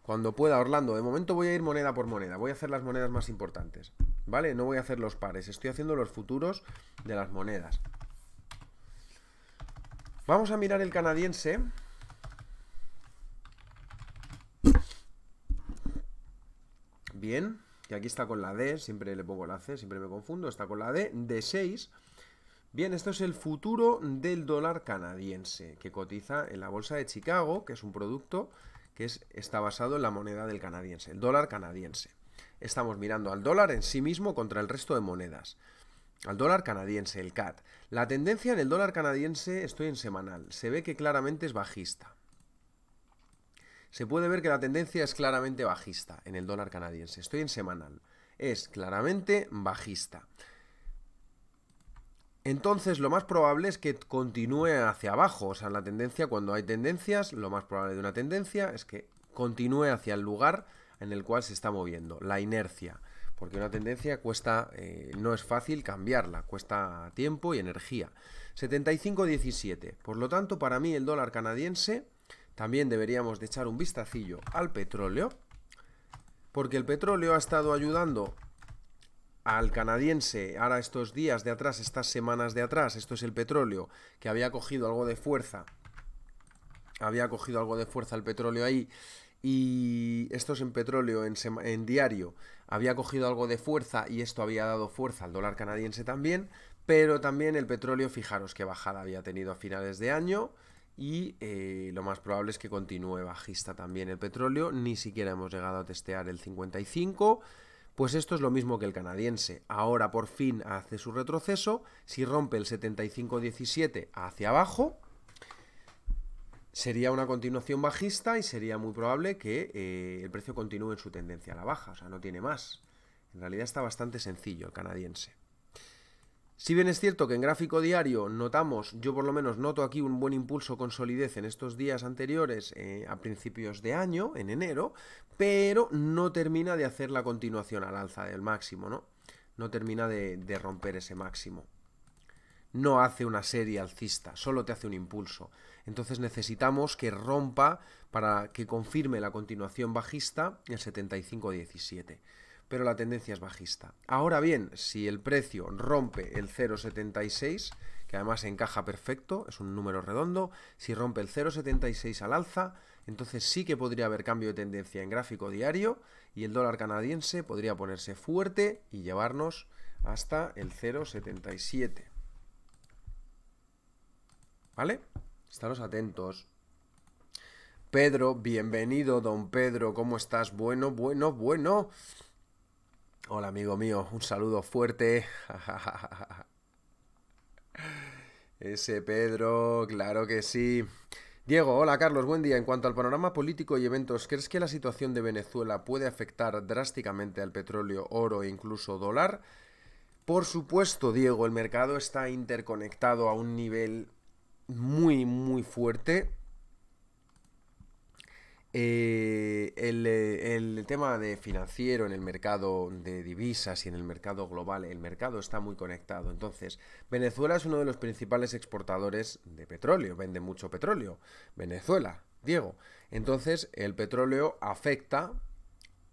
Cuando pueda, Orlando, de momento voy a ir moneda por moneda, voy a hacer las monedas más importantes, ¿vale? No voy a hacer los pares, estoy haciendo los futuros de las monedas. Vamos a mirar el canadiense, bien, que aquí está con la D, siempre le pongo la C, siempre me confundo, está con la D, d 6. Bien, esto es el futuro del dólar canadiense, que cotiza en la bolsa de Chicago, que es un producto que es, está basado en la moneda del canadiense, el dólar canadiense. Estamos mirando al dólar en sí mismo contra el resto de monedas. Al dólar canadiense, el CAT. La tendencia en el dólar canadiense, estoy en semanal, se ve que claramente es bajista se puede ver que la tendencia es claramente bajista en el dólar canadiense. Estoy en semanal. Es claramente bajista. Entonces lo más probable es que continúe hacia abajo. O sea, la tendencia, cuando hay tendencias, lo más probable de una tendencia es que continúe hacia el lugar en el cual se está moviendo, la inercia. Porque una tendencia cuesta, eh, no es fácil cambiarla, cuesta tiempo y energía. 17. Por lo tanto, para mí el dólar canadiense también deberíamos de echar un vistacillo al petróleo, porque el petróleo ha estado ayudando al canadiense, ahora estos días de atrás, estas semanas de atrás, esto es el petróleo, que había cogido algo de fuerza, había cogido algo de fuerza el petróleo ahí, y esto es en petróleo, en, en diario, había cogido algo de fuerza y esto había dado fuerza al dólar canadiense también, pero también el petróleo, fijaros qué bajada había tenido a finales de año, y eh, lo más probable es que continúe bajista también el petróleo, ni siquiera hemos llegado a testear el 55, pues esto es lo mismo que el canadiense, ahora por fin hace su retroceso, si rompe el 75.17 hacia abajo, sería una continuación bajista y sería muy probable que eh, el precio continúe en su tendencia a la baja, o sea, no tiene más. En realidad está bastante sencillo el canadiense. Si bien es cierto que en gráfico diario notamos, yo por lo menos noto aquí un buen impulso con solidez en estos días anteriores eh, a principios de año, en enero, pero no termina de hacer la continuación al alza del máximo, ¿no? No termina de, de romper ese máximo. No hace una serie alcista, solo te hace un impulso. Entonces necesitamos que rompa para que confirme la continuación bajista el 7517 pero la tendencia es bajista. Ahora bien, si el precio rompe el 0,76, que además encaja perfecto, es un número redondo, si rompe el 0,76 al alza, entonces sí que podría haber cambio de tendencia en gráfico diario y el dólar canadiense podría ponerse fuerte y llevarnos hasta el 0,77. ¿Vale? Estaros atentos. Pedro, bienvenido, don Pedro, ¿cómo estás? Bueno, bueno, bueno. Hola amigo mío, un saludo fuerte. Ese Pedro, claro que sí. Diego, hola Carlos, buen día. En cuanto al panorama político y eventos, ¿crees que la situación de Venezuela puede afectar drásticamente al petróleo, oro e incluso dólar? Por supuesto, Diego, el mercado está interconectado a un nivel muy, muy fuerte eh, eh, el, tema de financiero en el mercado de divisas y en el mercado global, el mercado está muy conectado. Entonces, Venezuela es uno de los principales exportadores de petróleo, vende mucho petróleo. Venezuela, Diego. Entonces, el petróleo afecta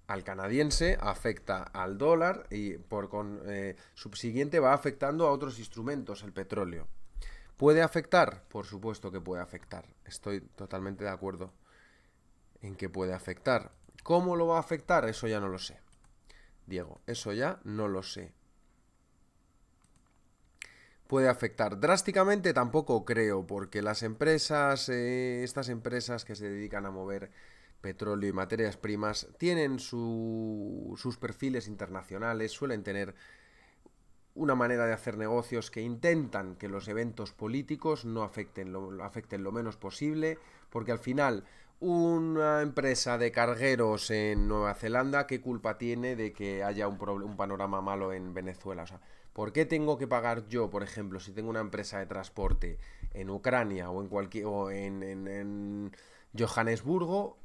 al canadiense, afecta al dólar y por con, eh, subsiguiente va afectando a otros instrumentos el petróleo. ¿Puede afectar? Por supuesto que puede afectar. Estoy totalmente de acuerdo en qué puede afectar. ¿Cómo lo va a afectar? Eso ya no lo sé. Diego, eso ya no lo sé. Puede afectar drásticamente, tampoco creo, porque las empresas, eh, estas empresas que se dedican a mover petróleo y materias primas, tienen sus perfiles internacionales, suelen tener una manera de hacer negocios que intentan que los eventos políticos no afecten lo, afecten lo menos posible, porque al final una empresa de cargueros en Nueva Zelanda, ¿qué culpa tiene de que haya un, un, panorama malo en Venezuela? O sea, ¿por qué tengo que pagar yo, por ejemplo, si tengo una empresa de transporte en Ucrania o en cualquier o en, en, Johannesburgo?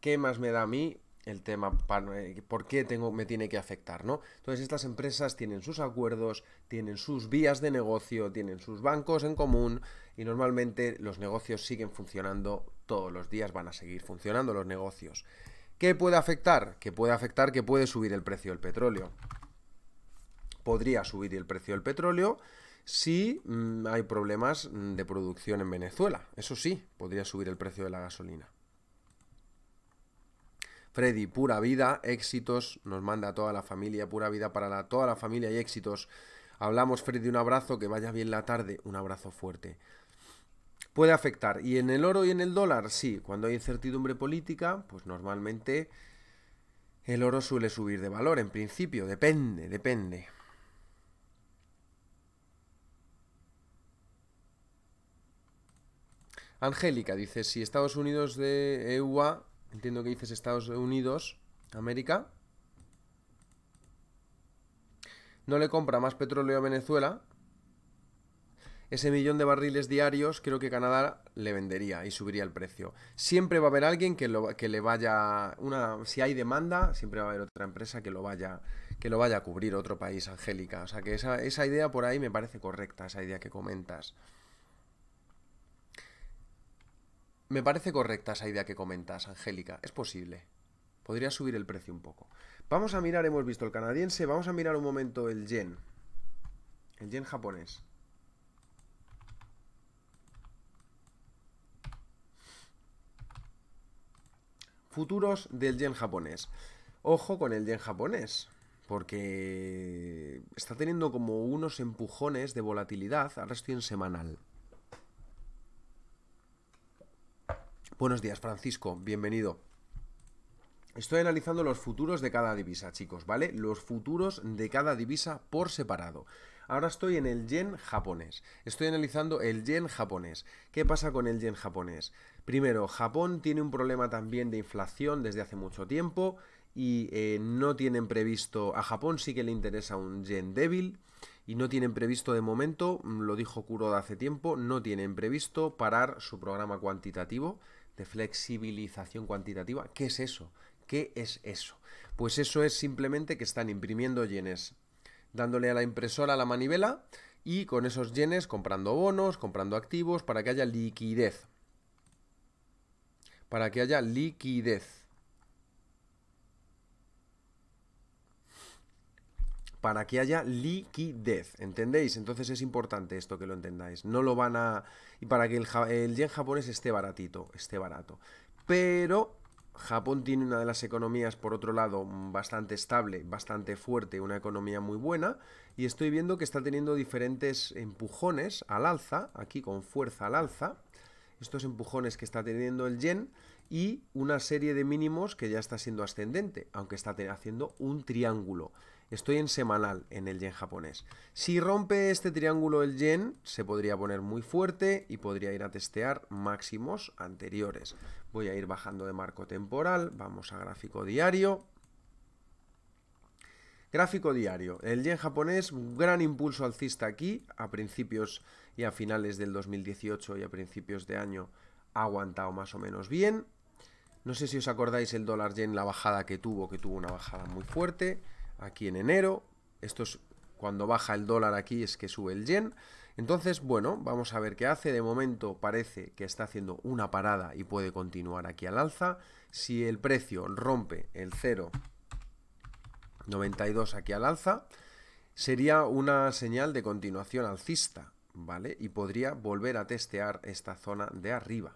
¿Qué más me da a mí el tema, eh, por qué tengo, me tiene que afectar, ¿no? Entonces estas empresas tienen sus acuerdos, tienen sus vías de negocio, tienen sus bancos en común y normalmente los negocios siguen funcionando todos los días van a seguir funcionando los negocios. ¿Qué puede afectar? Que puede afectar que puede subir el precio del petróleo. Podría subir el precio del petróleo si mm, hay problemas mm, de producción en Venezuela. Eso sí, podría subir el precio de la gasolina. Freddy, pura vida, éxitos, nos manda toda la familia, pura vida para toda la familia y éxitos. Hablamos, Freddy, un abrazo, que vaya bien la tarde, un abrazo fuerte puede afectar. Y en el oro y en el dólar, sí, cuando hay incertidumbre política, pues normalmente el oro suele subir de valor, en principio, depende, depende. Angélica dice, si Estados Unidos de EUA, entiendo que dices Estados Unidos, América, no le compra más petróleo a Venezuela, ese millón de barriles diarios, creo que Canadá le vendería y subiría el precio. Siempre va a haber alguien que, le vaya, una, si hay demanda, siempre va a haber otra empresa que lo vaya, que lo vaya a cubrir otro país, Angélica. O sea que esa, esa idea por ahí me parece correcta, esa idea que comentas. Me parece correcta esa idea que comentas, Angélica. Es posible. Podría subir el precio un poco. Vamos a mirar, hemos visto el canadiense, vamos a mirar un momento el yen. El yen japonés. futuros del yen japonés. Ojo con el yen japonés, porque está teniendo como unos empujones de volatilidad, al resto en semanal. Buenos días, Francisco, bienvenido. Estoy analizando los futuros de cada divisa, chicos, ¿vale? Los futuros de cada divisa por separado. Ahora estoy en el yen japonés. Estoy analizando el yen japonés. ¿Qué pasa con el yen japonés? Primero, Japón tiene un problema también de inflación desde hace mucho tiempo y eh, no tienen previsto, a Japón sí que le interesa un yen débil y no tienen previsto de momento, mm, lo dijo Kuroda hace tiempo, no tienen previsto parar su programa cuantitativo de flexibilización cuantitativa. ¿Qué es eso? ¿Qué es eso? Pues eso es simplemente que están imprimiendo yenes dándole a la impresora la manivela y con esos yenes comprando bonos, comprando activos para que haya liquidez. Para que haya liquidez. Para que haya liquidez, ¿entendéis? Entonces es importante esto que lo entendáis. No lo van a... Y para que el, el yen japonés esté baratito, esté barato. Pero Japón tiene una de las economías, por otro lado, bastante estable, bastante fuerte, una economía muy buena, y estoy viendo que está teniendo diferentes empujones al alza, aquí con fuerza al alza, estos empujones que está teniendo el yen y una serie de mínimos que ya está siendo ascendente, aunque está haciendo un triángulo. Estoy en semanal en el yen japonés. Si rompe este triángulo el yen, se podría poner muy fuerte y podría ir a testear máximos anteriores. Voy a ir bajando de marco temporal, vamos a gráfico diario. Gráfico diario. El yen japonés, gran impulso alcista aquí, a principios y a finales del 2018 y a principios de año ha aguantado más o menos bien. No sé si os acordáis el dólar yen, la bajada que tuvo, que tuvo una bajada muy fuerte aquí en enero. Esto es cuando baja el dólar aquí es que sube el yen. Entonces, bueno, vamos a ver qué hace. De momento parece que está haciendo una parada y puede continuar aquí al alza. Si el precio rompe el 0,92 aquí al alza, sería una señal de continuación alcista, ¿vale? Y podría volver a testear esta zona de arriba.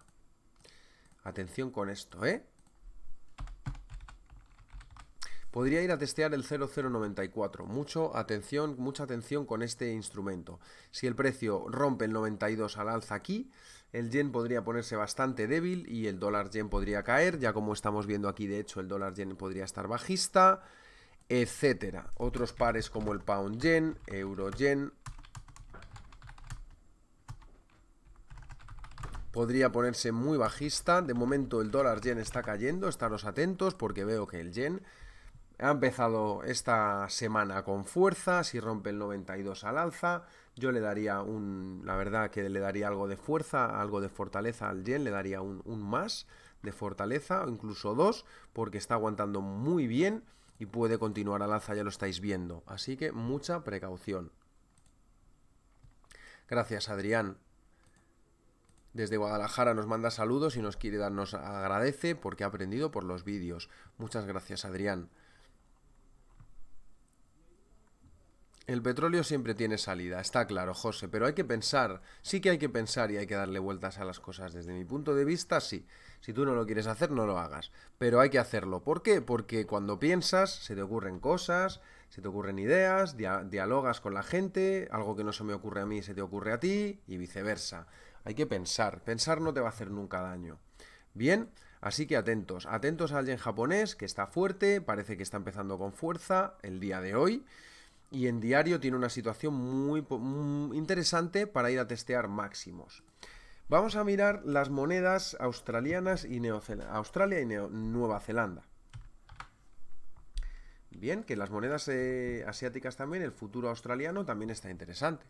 Atención con esto, ¿eh? Podría ir a testear el 0094. Mucho atención, mucha atención con este instrumento. Si el precio rompe el 92 al alza aquí, el yen podría ponerse bastante débil y el dólar yen podría caer. Ya como estamos viendo aquí, de hecho, el dólar yen podría estar bajista, etcétera. Otros pares como el pound yen, euro yen, podría ponerse muy bajista. De momento el dólar yen está cayendo, estaros atentos porque veo que el yen ha empezado esta semana con fuerza, si rompe el 92 al alza, yo le daría un, la verdad que le daría algo de fuerza, algo de fortaleza al yen, le daría un, más de fortaleza, o incluso dos, porque está aguantando muy bien y puede continuar al alza, ya lo estáis viendo. Así que mucha precaución. Gracias Adrián. Desde Guadalajara nos manda saludos y nos quiere darnos agradece porque ha aprendido por los vídeos. Muchas gracias Adrián. El petróleo siempre tiene salida, está claro, José, pero hay que pensar, sí que hay que pensar y hay que darle vueltas a las cosas. Desde mi punto de vista, sí. Si tú no lo quieres hacer, no lo hagas. Pero hay que hacerlo. ¿Por qué? Porque cuando piensas, se te ocurren cosas, se te ocurren ideas, dialogas con la gente, algo que no se me ocurre a mí se te ocurre a ti y viceversa. Hay que pensar. Pensar no te va a hacer nunca daño. Bien, así que atentos. Atentos al alguien japonés, que está fuerte, parece que está empezando con fuerza el día de hoy y en diario tiene una situación muy, mm, interesante para ir a testear máximos. Vamos a mirar las monedas australianas y Australia y Nueva Zelanda. Bien, que las monedas eh, asiáticas también, el futuro australiano también está interesante.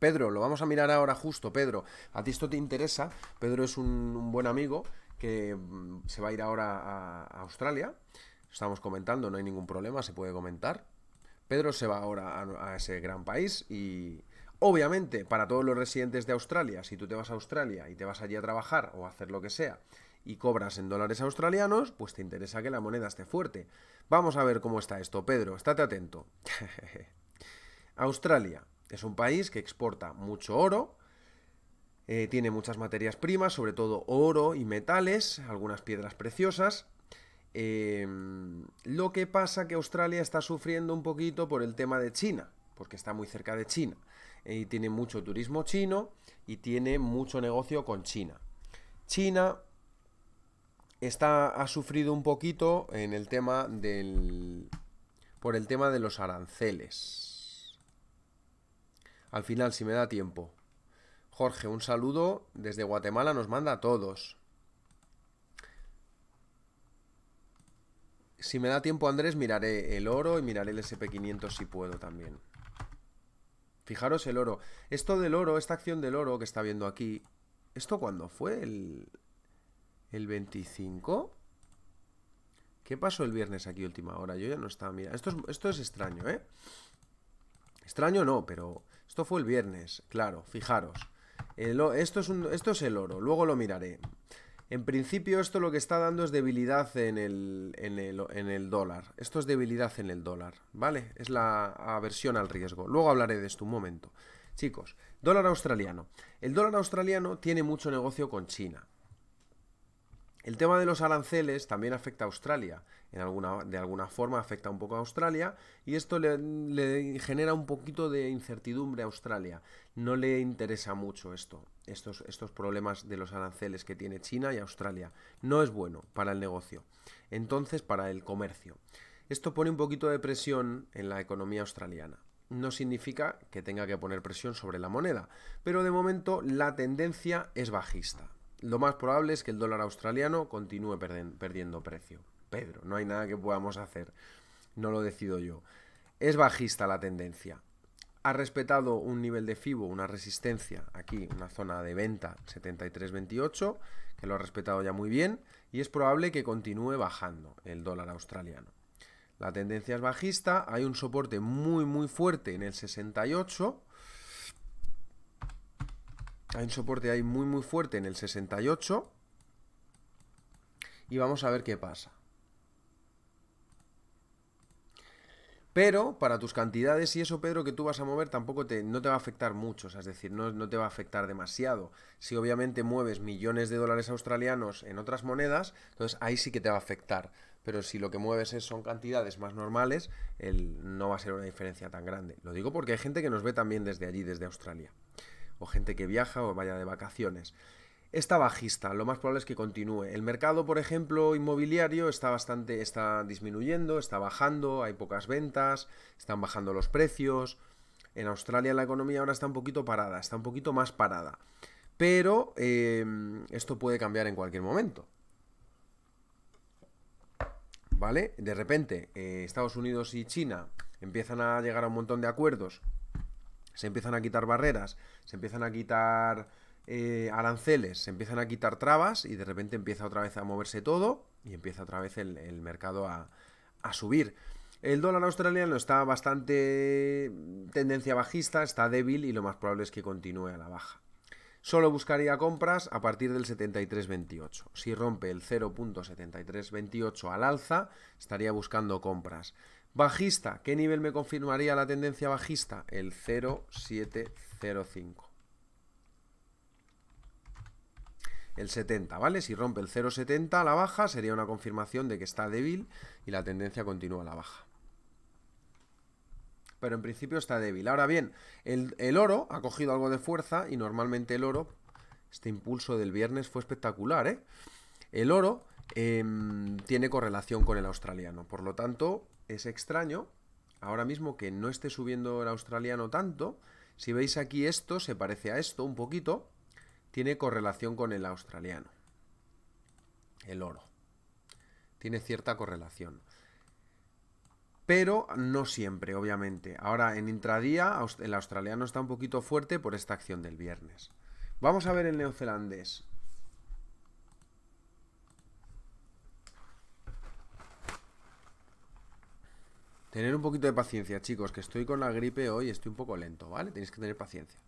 Pedro, lo vamos a mirar ahora justo, Pedro. A ti esto te interesa. Pedro es un, buen amigo que mm, se va a ir ahora a Australia Estamos comentando, no hay ningún problema, se puede comentar. Pedro se va ahora a, ese gran país y, Obviamente, para todos los residentes de Australia, si tú te vas a Australia y te vas allí a trabajar o a hacer lo que sea y cobras en dólares australianos, pues te interesa que la moneda esté fuerte. Vamos a ver cómo está esto, Pedro, estate atento. Australia es un país que exporta mucho oro, eh, tiene muchas materias primas, sobre todo oro y metales, algunas piedras preciosas, Em, lo que pasa que Australia está sufriendo un poquito por el tema de China, porque está muy cerca de China. Eh, y tiene mucho turismo chino y tiene mucho negocio con China. China está, ha sufrido un poquito en el tema del. por el tema de los aranceles. Al final, si me da tiempo. Jorge, un saludo desde Guatemala, nos manda a todos. Si me da tiempo, Andrés, miraré el oro y miraré el SP500 si puedo también. Fijaros el oro. Esto del oro, esta acción del oro que está viendo aquí, ¿esto cuándo fue? ¿El, el 25? ¿Qué pasó el viernes aquí última hora? Yo ya no estaba mirando. Esto es, esto es extraño, ¿eh? Extraño no, pero esto fue el viernes, claro, fijaros. esto, es esto es el oro, luego lo miraré. En principio esto lo que está dando es debilidad en el, dólar. Esto es debilidad en el dólar, ¿vale? Es la aversión al riesgo. Luego hablaré de esto un momento. Chicos, dólar australiano. El dólar australiano tiene mucho negocio con China. El tema de los aranceles también afecta a Australia. de alguna forma afecta un poco a Australia y esto le genera un poquito de incertidumbre a Australia. No le interesa mucho esto estos, problemas de los aranceles que tiene China y Australia. No es bueno para el negocio. Entonces, para el comercio. Esto pone un poquito de presión en la economía australiana. No significa que tenga que poner presión sobre la moneda, pero de momento la tendencia es bajista. Lo más probable es que el dólar australiano continúe perdiendo precio. Pedro, no hay nada que podamos hacer. No lo decido yo. Es bajista la tendencia ha respetado un nivel de FIBO, una resistencia, aquí una zona de venta 73.28, que lo ha respetado ya muy bien, y es probable que continúe bajando el dólar australiano. La tendencia es bajista, hay un soporte muy muy fuerte en el 68, hay un soporte ahí muy muy fuerte en el 68, y vamos a ver qué pasa. Pero para tus cantidades y eso, Pedro, que tú vas a mover tampoco te, no te va a afectar mucho, es decir, no, te va a afectar demasiado. Si obviamente mueves millones de dólares australianos en otras monedas, entonces ahí sí que te va a afectar. Pero si lo que mueves es, son cantidades más normales, no va a ser una diferencia tan grande. Lo digo porque hay gente que nos ve también desde allí, desde Australia. O gente que viaja o vaya de vacaciones está bajista, lo más probable es que continúe. El mercado, por ejemplo, inmobiliario está bastante está disminuyendo, está bajando, hay pocas ventas, están bajando los precios. En Australia la economía ahora está un poquito parada, está un poquito más parada. Pero em, esto puede cambiar en cualquier momento. ¿Vale? De repente, eh, Estados Unidos y China empiezan a llegar a un montón de acuerdos, se empiezan a quitar barreras, se empiezan a quitar eh, aranceles, empiezan a quitar trabas y de repente empieza otra vez a moverse todo y empieza otra vez el, mercado a, a subir. El dólar australiano está bastante tendencia bajista, está débil y lo más probable es que continúe a la baja. Solo buscaría compras a partir del 73.28. Si rompe el 0.7328 al alza, estaría buscando compras. Bajista, ¿qué nivel me confirmaría la tendencia bajista? El 0.705. el 70, ¿vale? Si rompe el 0,70 a la baja sería una confirmación de que está débil y la tendencia continúa a la baja. Pero en principio está débil. Ahora bien, el, oro ha cogido algo de fuerza y normalmente el oro, este impulso del viernes fue espectacular, ¿eh? El oro em, tiene correlación con el australiano, por lo tanto es extraño ahora mismo que no esté subiendo el australiano tanto. Si veis aquí esto, se parece a esto un poquito, tiene correlación con el australiano, el oro. Tiene cierta correlación. Pero no siempre, obviamente. Ahora, en intradía, el australiano está un poquito fuerte por esta acción del viernes. Vamos a ver el neozelandés. Tener un poquito de paciencia, chicos, que estoy con la gripe hoy, estoy un poco lento, ¿vale? Tenéis que tener paciencia.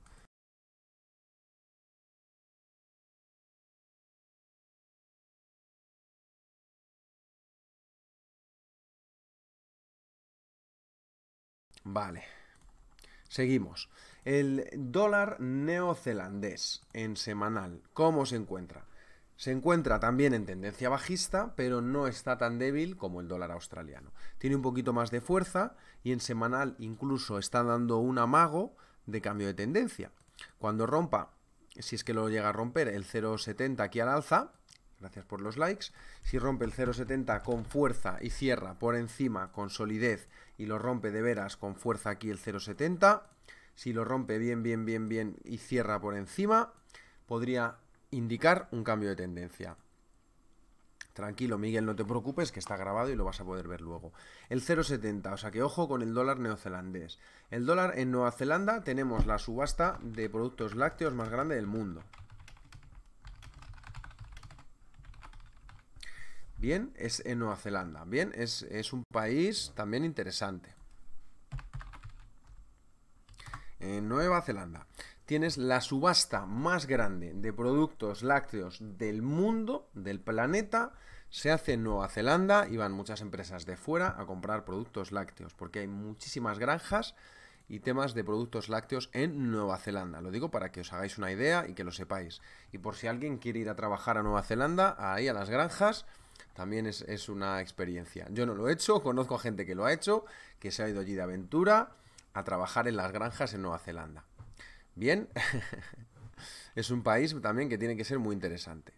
Vale. Seguimos. El dólar neozelandés en semanal, ¿cómo se encuentra? Se encuentra también en tendencia bajista, pero no está tan débil como el dólar australiano. Tiene un poquito más de fuerza y en semanal incluso está dando un amago de cambio de tendencia. Cuando rompa, si es que lo llega a romper, el 0,70 aquí al alza, Gracias por los likes. Si rompe el 0,70 con fuerza y cierra por encima con solidez y lo rompe de veras con fuerza aquí el 0,70. Si lo rompe bien, bien, bien, bien y cierra por encima, podría indicar un cambio de tendencia. Tranquilo, Miguel, no te preocupes, que está grabado y lo vas a poder ver luego. El 0,70, o sea que ojo con el dólar neozelandés. El dólar en Nueva Zelanda tenemos la subasta de productos lácteos más grande del mundo. Bien, es en Nueva Zelanda. Bien, es, es un país también interesante. En Nueva Zelanda tienes la subasta más grande de productos lácteos del mundo, del planeta. Se hace en Nueva Zelanda y van muchas empresas de fuera a comprar productos lácteos, porque hay muchísimas granjas y temas de productos lácteos en Nueva Zelanda. Lo digo para que os hagáis una idea y que lo sepáis. Y por si alguien quiere ir a trabajar a Nueva Zelanda, ahí a las granjas, también es, una experiencia. Yo no lo he hecho, conozco a gente que lo ha hecho, que se ha ido allí de aventura a trabajar en las granjas en Nueva Zelanda. Bien, es un país también que tiene que ser muy interesante.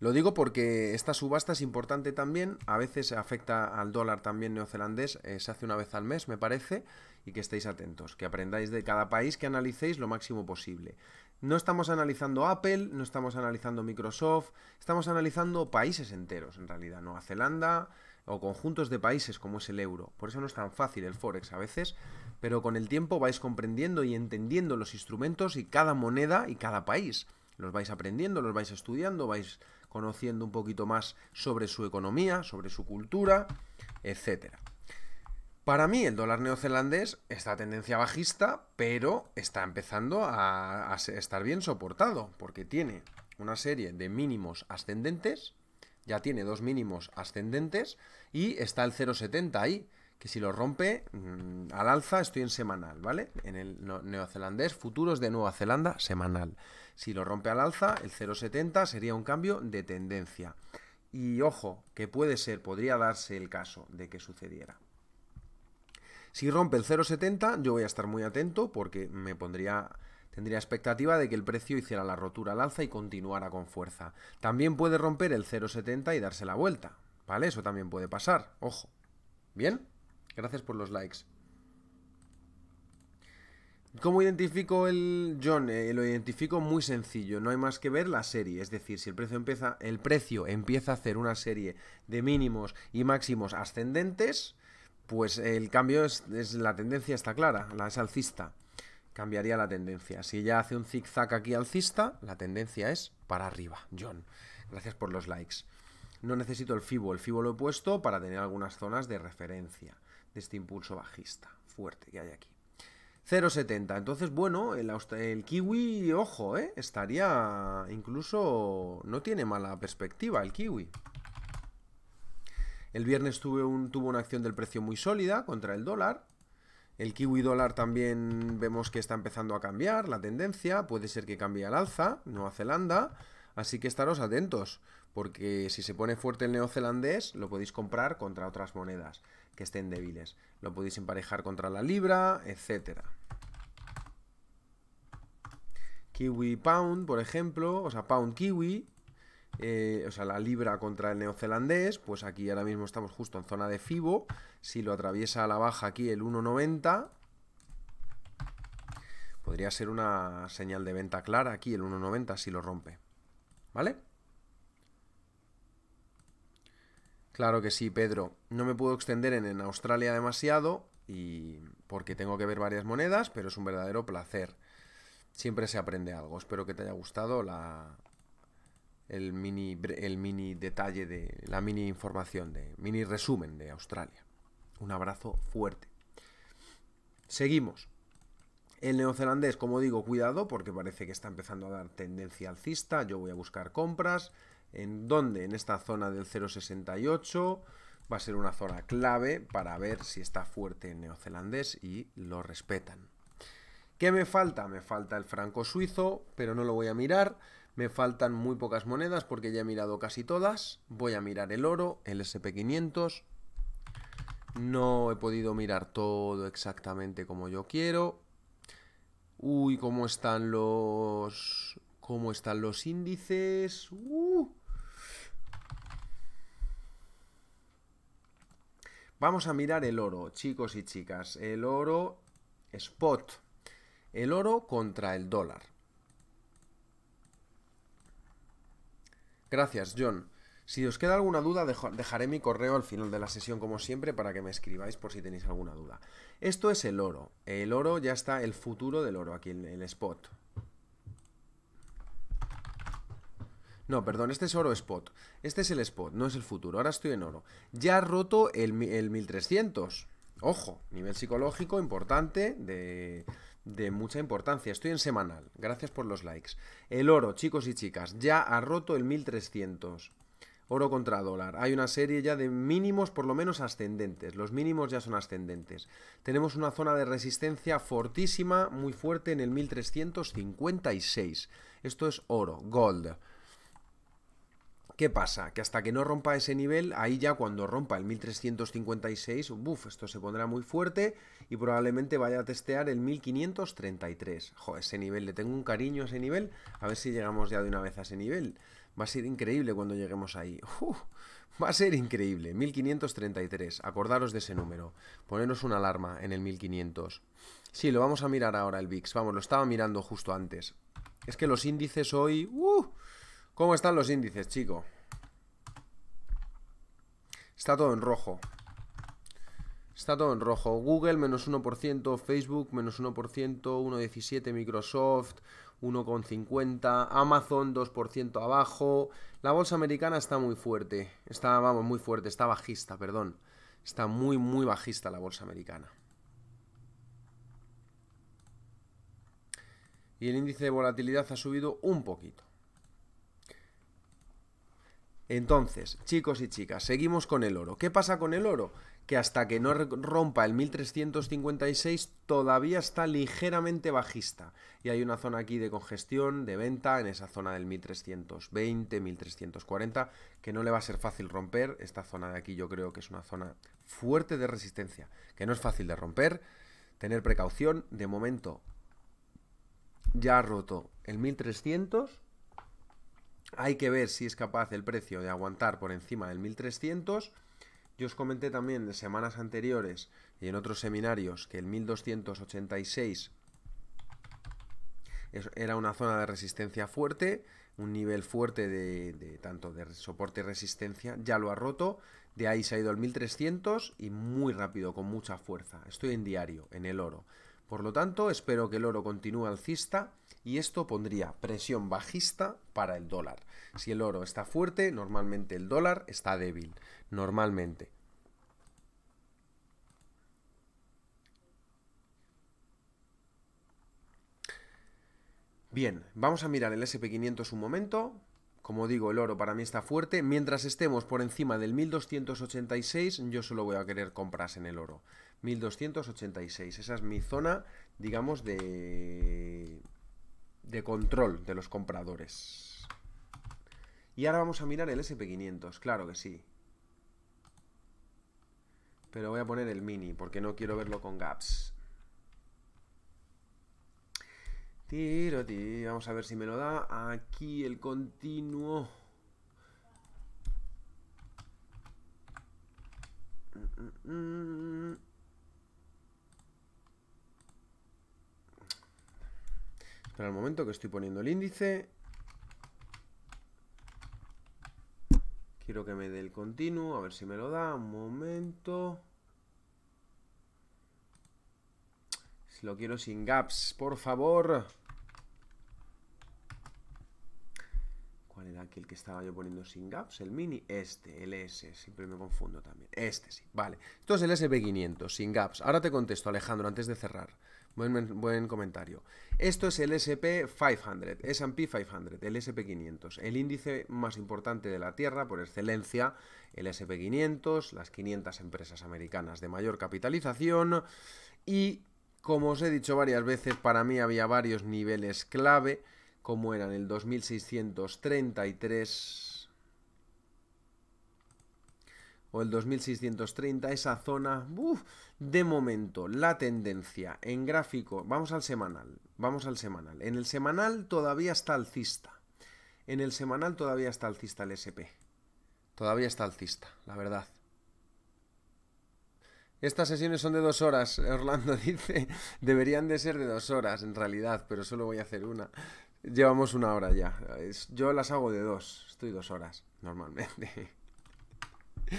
Lo digo porque esta subasta es importante también, a veces afecta al dólar también neozelandés, eh, se hace una vez al mes me parece, y que estéis atentos, que aprendáis de cada país, que analicéis lo máximo posible. No estamos analizando Apple, no estamos analizando Microsoft, estamos analizando países enteros, en realidad, Nueva Zelanda o conjuntos de países como es el euro. Por eso no es tan fácil el forex a veces, pero con el tiempo vais comprendiendo y entendiendo los instrumentos y cada moneda y cada país. Los vais aprendiendo, los vais estudiando, vais conociendo un poquito más sobre su economía, sobre su cultura, etcétera. Para mí el dólar neozelandés está tendencia bajista, pero está empezando a, estar bien soportado, porque tiene una serie de mínimos ascendentes, ya tiene dos mínimos ascendentes y está el 0,70 ahí, que si lo rompe mm, al alza estoy en semanal, ¿vale? En el neozelandés, futuros de Nueva Zelanda, semanal. Si lo rompe al alza, el 0,70 sería un cambio de tendencia. Y ojo, que puede ser, podría darse el caso de que sucediera. Si rompe el 0,70 yo voy a estar muy atento porque me pondría tendría expectativa de que el precio hiciera la rotura al alza y continuara con fuerza. También puede romper el 0,70 y darse la vuelta, ¿vale? Eso también puede pasar, ojo. ¿Bien? Gracias por los likes. ¿Cómo identifico el John? Eh, lo identifico muy sencillo, no hay más que ver la serie, es decir, si el precio empieza el precio empieza a hacer una serie de mínimos y máximos ascendentes, pues el cambio es, la tendencia está clara, la es alcista. Cambiaría la tendencia. Si ya hace un zigzag aquí alcista, la tendencia es para arriba. John, gracias por los likes. No necesito el FIBO, el FIBO lo he puesto para tener algunas zonas de referencia de este impulso bajista fuerte que hay aquí. 0,70. Entonces, bueno, el, kiwi, ojo, eh, estaría incluso... No tiene mala perspectiva el kiwi. El viernes tuvo una acción del precio muy sólida contra el dólar. El kiwi dólar también vemos que está empezando a cambiar la tendencia. Puede ser que cambie al alza, Nueva Zelanda. Así que estaros atentos, porque si se pone fuerte el neozelandés, lo podéis comprar contra otras monedas que estén débiles. Lo podéis emparejar contra la libra, etcétera. Kiwi Pound, por ejemplo, o sea, Pound Kiwi, eh, o sea, la libra contra el neozelandés, pues aquí ahora mismo estamos justo en zona de FIBO, si lo atraviesa a la baja aquí el 1.90, podría ser una señal de venta clara aquí el 1.90 si lo rompe, ¿vale? Claro que sí, Pedro. No me puedo extender en, en Australia demasiado y porque tengo que ver varias monedas, pero es un verdadero placer. Siempre se aprende algo. Espero que te haya gustado la, el mini, detalle de la mini información, de mini resumen de Australia. Un abrazo fuerte. Seguimos. El neozelandés, como digo, cuidado porque parece que está empezando a dar tendencia alcista. Yo voy a buscar compras. ¿En dónde? En esta zona del 0,68 va a ser una zona clave para ver si está fuerte el neozelandés y lo respetan. ¿Qué me falta? Me falta el franco suizo, pero no lo voy a mirar. Me faltan muy pocas monedas porque ya he mirado casi todas. Voy a mirar el oro, el SP500. No he podido mirar todo exactamente como yo quiero. Uy, cómo están los... cómo están los índices. Uh. Vamos a mirar el oro, chicos y chicas. El oro spot. El oro contra el dólar. Gracias, John. Si os queda alguna duda, dejaré mi correo al final de la sesión, como siempre, para que me escribáis por si tenéis alguna duda. Esto es el oro. El oro ya está, el futuro del oro, aquí en el spot. No, perdón, este es oro spot. Este es el spot, no es el futuro. Ahora estoy en oro. Ya ha roto el, el 1300. Ojo, nivel psicológico importante de, de mucha importancia. Estoy en semanal. Gracias por los likes. El oro, chicos y chicas, ya ha roto el 1300. Oro contra dólar. Hay una serie ya de mínimos, por lo menos ascendentes. Los mínimos ya son ascendentes. Tenemos una zona de resistencia fortísima, muy fuerte, en el 1356. Esto es oro, gold. ¿Qué pasa? Que hasta que no rompa ese nivel, ahí ya cuando rompa el 1356, buf, esto se pondrá muy fuerte y probablemente vaya a testear el 1533. ¡Joder! ese nivel, le tengo un cariño a ese nivel, a ver si llegamos ya de una vez a ese nivel. Va a ser increíble cuando lleguemos ahí. Uf, va a ser increíble, 1533, acordaros de ese número. Poneros una alarma en el 1500. Sí, lo vamos a mirar ahora el VIX, vamos, lo estaba mirando justo antes. Es que los índices hoy... ¡Uf! Uh, ¿Cómo están los índices, chico? Está todo en rojo. Está todo en rojo. Google menos 1%, Facebook menos 1%, 1,17 Microsoft, 1,50, Amazon 2% abajo. La bolsa americana está muy fuerte. Está, vamos, muy fuerte. Está bajista, perdón. Está muy, muy bajista la bolsa americana. Y el índice de volatilidad ha subido un poquito. Entonces, chicos y chicas, seguimos con el oro. ¿Qué pasa con el oro? Que hasta que no rompa el 1356 todavía está ligeramente bajista. Y hay una zona aquí de congestión, de venta, en esa zona del 1320, 1340, que no le va a ser fácil romper. Esta zona de aquí yo creo que es una zona fuerte de resistencia, que no es fácil de romper. Tener precaución, de momento ya ha roto el 1300 hay que ver si es capaz el precio de aguantar por encima del 1300. Yo os comenté también de semanas anteriores y en otros seminarios que el 1286 era una zona de resistencia fuerte, un nivel fuerte de, tanto de soporte y resistencia, ya lo ha roto, de ahí se ha ido el 1300 y muy rápido, con mucha fuerza. Estoy en diario, en el oro. Por lo tanto, espero que el oro continúe alcista y esto pondría presión bajista para el dólar. Si el oro está fuerte, normalmente el dólar está débil. Normalmente. Bien, vamos a mirar el SP500 un momento. Como digo, el oro para mí está fuerte. Mientras estemos por encima del 1286, yo solo voy a querer compras en el oro. 1286. Esa es mi zona, digamos, de, de control de los compradores. Y ahora vamos a mirar el SP500, claro que sí. Pero voy a poner el mini porque no quiero verlo con gaps. Tiro, tiro, vamos a ver si me lo da. Aquí el continuo. Mm, mm, mm. Espera el momento que estoy poniendo el índice. Quiero que me dé el continuo, a ver si me lo da. Un momento. Si lo quiero sin gaps, por favor. ¿Cuál era aquel que estaba yo poniendo sin gaps? El mini, este, el S, siempre me confundo también. Este sí, vale. Esto es el sp 500 sin gaps. Ahora te contesto, Alejandro, antes de cerrar. Buen, comentario. Esto es el SP 500, SP 500, el SP 500, el índice más importante de la Tierra por excelencia, el SP 500, las 500 empresas americanas de mayor capitalización y, como os he dicho varias veces, para mí había varios niveles clave, como eran el 2633 o el 2630, esa zona... De momento, la tendencia en gráfico, vamos al semanal, vamos al semanal. En el semanal todavía está alcista. En el semanal todavía está alcista el SP. Todavía está alcista, la verdad. Estas sesiones son de dos horas, Orlando dice. Deberían de ser de dos horas, en realidad, pero solo voy a hacer una. Llevamos una hora ya. Yo las hago de dos. Estoy dos horas, normalmente.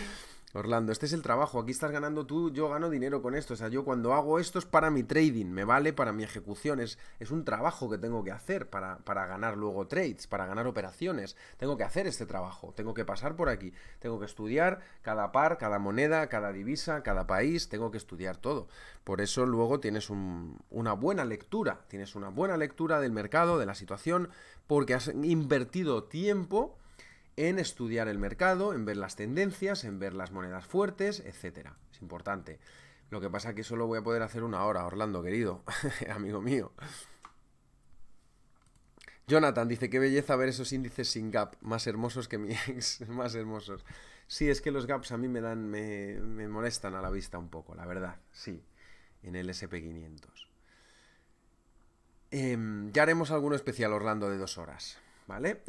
Orlando, este es el trabajo, aquí estás ganando tú, yo gano dinero con esto, o sea, yo cuando hago esto es para mi trading, me vale para mi ejecución, es, es un trabajo que tengo que hacer para, para, ganar luego trades, para ganar operaciones, tengo que hacer este trabajo, tengo que pasar por aquí, tengo que estudiar cada par, cada moneda, cada divisa, cada país, tengo que estudiar todo. Por eso luego tienes una buena lectura, tienes una buena lectura del mercado, de la situación, porque has invertido tiempo en estudiar el mercado, en ver las tendencias, en ver las monedas fuertes, etcétera. Es importante. Lo que pasa es que solo voy a poder hacer una hora, Orlando, querido, amigo mío. Jonathan dice, qué belleza ver esos índices sin gap, más hermosos que mi ex, más hermosos. Sí, es que los gaps a mí me dan, me, molestan a la vista un poco, la verdad, sí, en el SP500. Em, ya haremos alguno especial, Orlando, de dos horas, ¿vale?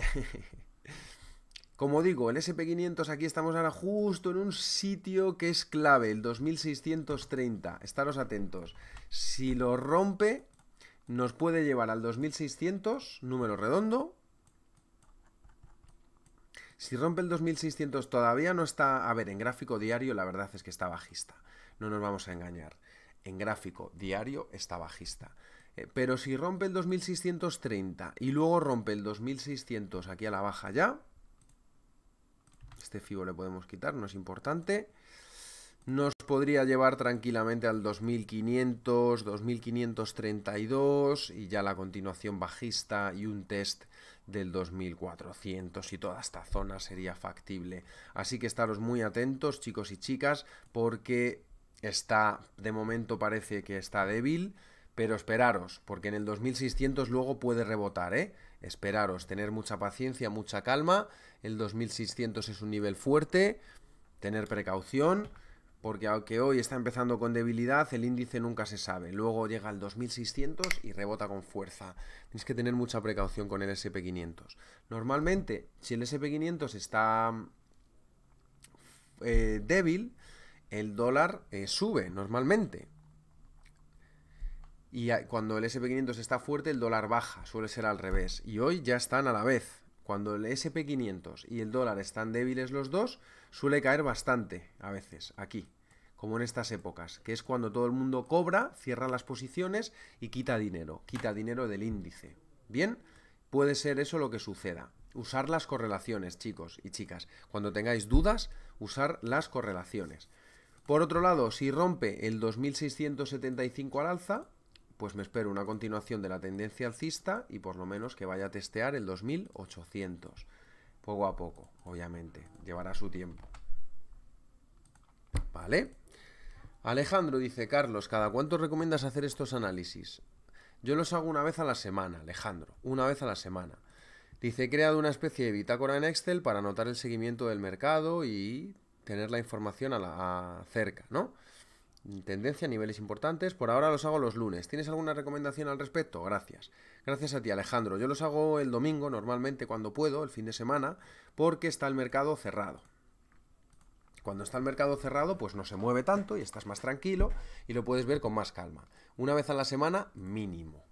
Como digo, el SP500 aquí estamos ahora justo en un sitio que es clave, el 2630. Estaros atentos. Si lo rompe, nos puede llevar al 2600, número redondo. Si rompe el 2600 todavía no está... A ver, en gráfico diario la verdad es que está bajista. No nos vamos a engañar. En gráfico diario está bajista. Eh, pero si rompe el 2630 y luego rompe el 2600 aquí a la baja ya, este FIBO le podemos quitar, no es importante. Nos podría llevar tranquilamente al 2500, 2532 y ya la continuación bajista y un test del 2400 y toda esta zona sería factible. Así que estaros muy atentos chicos y chicas porque está, de momento parece que está débil, pero esperaros, porque en el 2600 luego puede rebotar, ¿eh? Esperaros, tener mucha paciencia, mucha calma el 2600 es un nivel fuerte, tener precaución, porque aunque hoy está empezando con debilidad, el índice nunca se sabe. Luego llega al 2600 y rebota con fuerza. Tienes que tener mucha precaución con el SP500. Normalmente, si el SP500 está eh, débil, el dólar eh, sube normalmente. Y cuando el SP500 está fuerte, el dólar baja, suele ser al revés. Y hoy ya están a la vez. Cuando el SP500 y el dólar están débiles los dos, suele caer bastante a veces aquí, como en estas épocas, que es cuando todo el mundo cobra, cierra las posiciones y quita dinero, quita dinero del índice. Bien, puede ser eso lo que suceda. Usar las correlaciones, chicos y chicas. Cuando tengáis dudas, usar las correlaciones. Por otro lado, si rompe el 2675 al alza, pues me espero una continuación de la tendencia alcista y por lo menos que vaya a testear el 2800. Poco a poco, obviamente, llevará su tiempo. ¿Vale? Alejandro dice, Carlos, ¿cada cuánto recomiendas hacer estos análisis? Yo los hago una vez a la semana, Alejandro, una vez a la semana. Dice, he creado una especie de bitácora en Excel para anotar el seguimiento del mercado y tener la información a la cerca, ¿no? Mm, tendencia a niveles importantes. Por ahora los hago los lunes. ¿Tienes alguna recomendación al respecto? Gracias. Gracias a ti, Alejandro. Yo los hago el domingo, normalmente cuando puedo, el fin de semana, porque está el mercado cerrado. Cuando está el mercado cerrado, pues no se mueve tanto y estás más tranquilo y lo puedes ver con más calma. Una vez a la semana, mínimo.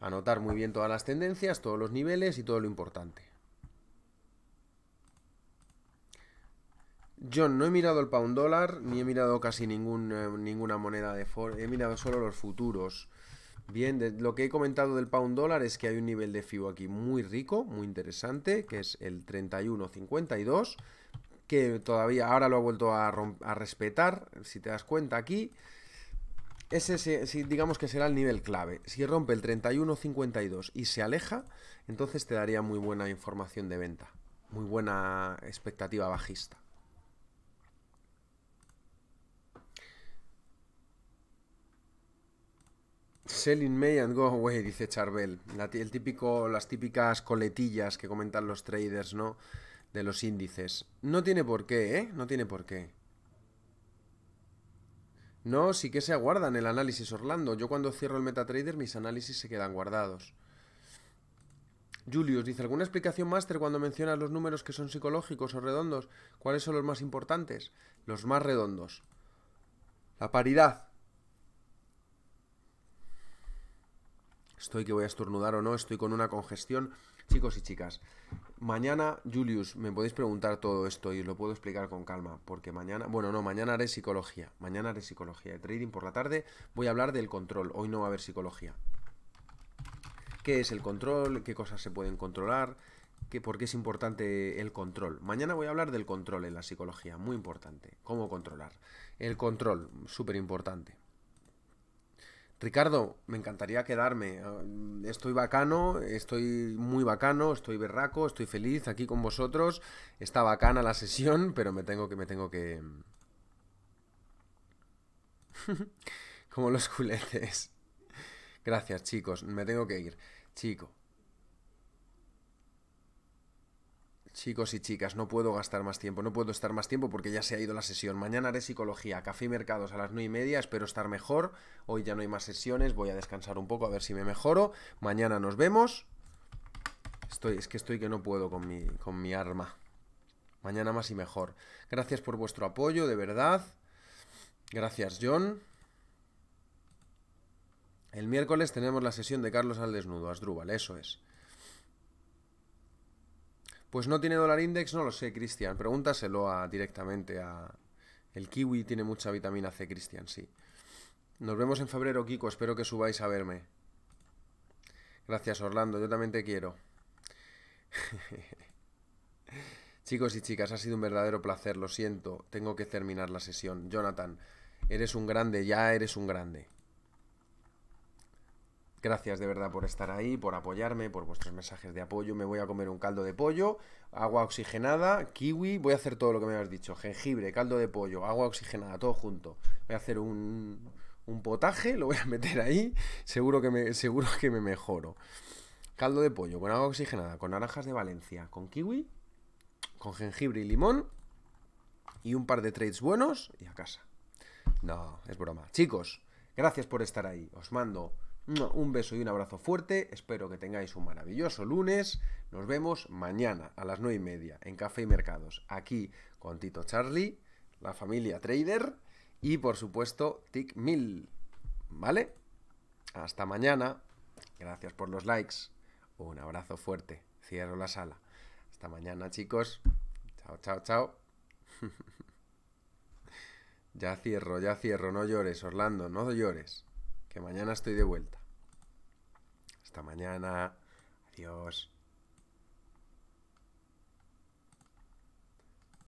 Anotar muy bien todas las tendencias, todos los niveles y todo lo importante. John, no he mirado el pound dólar, ni he mirado casi ningún, eh, ninguna moneda de Ford, he mirado solo los futuros. Bien, lo que he comentado del pound dólar es que hay un nivel de FIBO aquí muy rico, muy interesante, que es el 31.52, que todavía ahora lo ha vuelto a, respetar, si te das cuenta aquí. Ese, ese, digamos que será el nivel clave. Si rompe el 31.52 y se aleja, entonces te daría muy buena información de venta, muy buena expectativa bajista. Selling May and Go Away, dice Charbel. el típico, las típicas coletillas que comentan los traders, ¿no? De los índices. No tiene por qué, ¿eh? No tiene por qué. No, sí que se aguardan el análisis, Orlando. Yo cuando cierro el MetaTrader, mis análisis se quedan guardados. Julius dice, ¿alguna explicación máster cuando mencionas los números que son psicológicos o redondos? ¿Cuáles son los más importantes? Los más redondos. La paridad, estoy que voy a estornudar o no, estoy con una congestión. Chicos y chicas, mañana, Julius, me podéis preguntar todo esto y os lo puedo explicar con calma, porque mañana, bueno, no, mañana haré psicología, mañana haré psicología de trading por la tarde, voy a hablar del control, hoy no va a haber psicología. ¿Qué es el control? ¿Qué cosas se pueden controlar? ¿Qué, ¿Por qué es importante el control? Mañana voy a hablar del control en la psicología, muy importante, cómo controlar. El control, súper importante. Ricardo, me encantaría quedarme. Ah, estoy bacano, estoy muy bacano, estoy berraco, estoy feliz aquí con vosotros. Está bacana la sesión, pero me tengo que, me tengo que. Como los culetes. Gracias, chicos. Me tengo que ir. Chico. Chicos y chicas, no puedo gastar más tiempo, no puedo estar más tiempo porque ya se ha ido la sesión. Mañana haré psicología, café y mercados a las 9 y media, espero estar mejor. Hoy ya no hay más sesiones, voy a descansar un poco a ver si me mejoro. Mañana nos vemos. Estoy, es que estoy que no puedo con mi, con mi arma. Mañana más y mejor. Gracias por vuestro apoyo, de verdad. Gracias, John. El miércoles tenemos la sesión de Carlos al desnudo, Asdrúbal, eso es. Pues no tiene dólar index, no lo sé, Cristian. Pregúntaselo a, directamente a... El kiwi tiene mucha vitamina C, Cristian, sí. Nos vemos en febrero, Kiko. Espero que subáis a verme. Gracias, Orlando. Yo también te quiero. Chicos y chicas, ha sido un verdadero placer. Lo siento. Tengo que terminar la sesión. Jonathan, eres un grande. Ya eres un grande. Gracias de verdad por estar ahí, por apoyarme, por vuestros mensajes de apoyo. Me voy a comer un caldo de pollo, agua oxigenada, kiwi. Voy a hacer todo lo que me habéis dicho: jengibre, caldo de pollo, agua oxigenada, todo junto. Voy a hacer un, un potaje, lo voy a meter ahí. Seguro que me, seguro que me mejoro. Caldo de pollo con agua oxigenada, con naranjas de Valencia, con kiwi, con jengibre y limón. Y un par de trades buenos y a casa. No, es broma. Chicos, gracias por estar ahí. Os mando un beso y un abrazo fuerte. Espero que tengáis un maravilloso lunes. Nos vemos mañana a las 9 y media en Café y Mercados, aquí con Tito Charlie, la familia Trader y por supuesto Tic Mil. ¿Vale? Hasta mañana. Gracias por los likes. Un abrazo fuerte. Cierro la sala. Hasta mañana, chicos. Chao, chao, chao. ya cierro, ya cierro. No llores, Orlando, no llores que mañana estoy de vuelta. Hasta mañana. Adiós.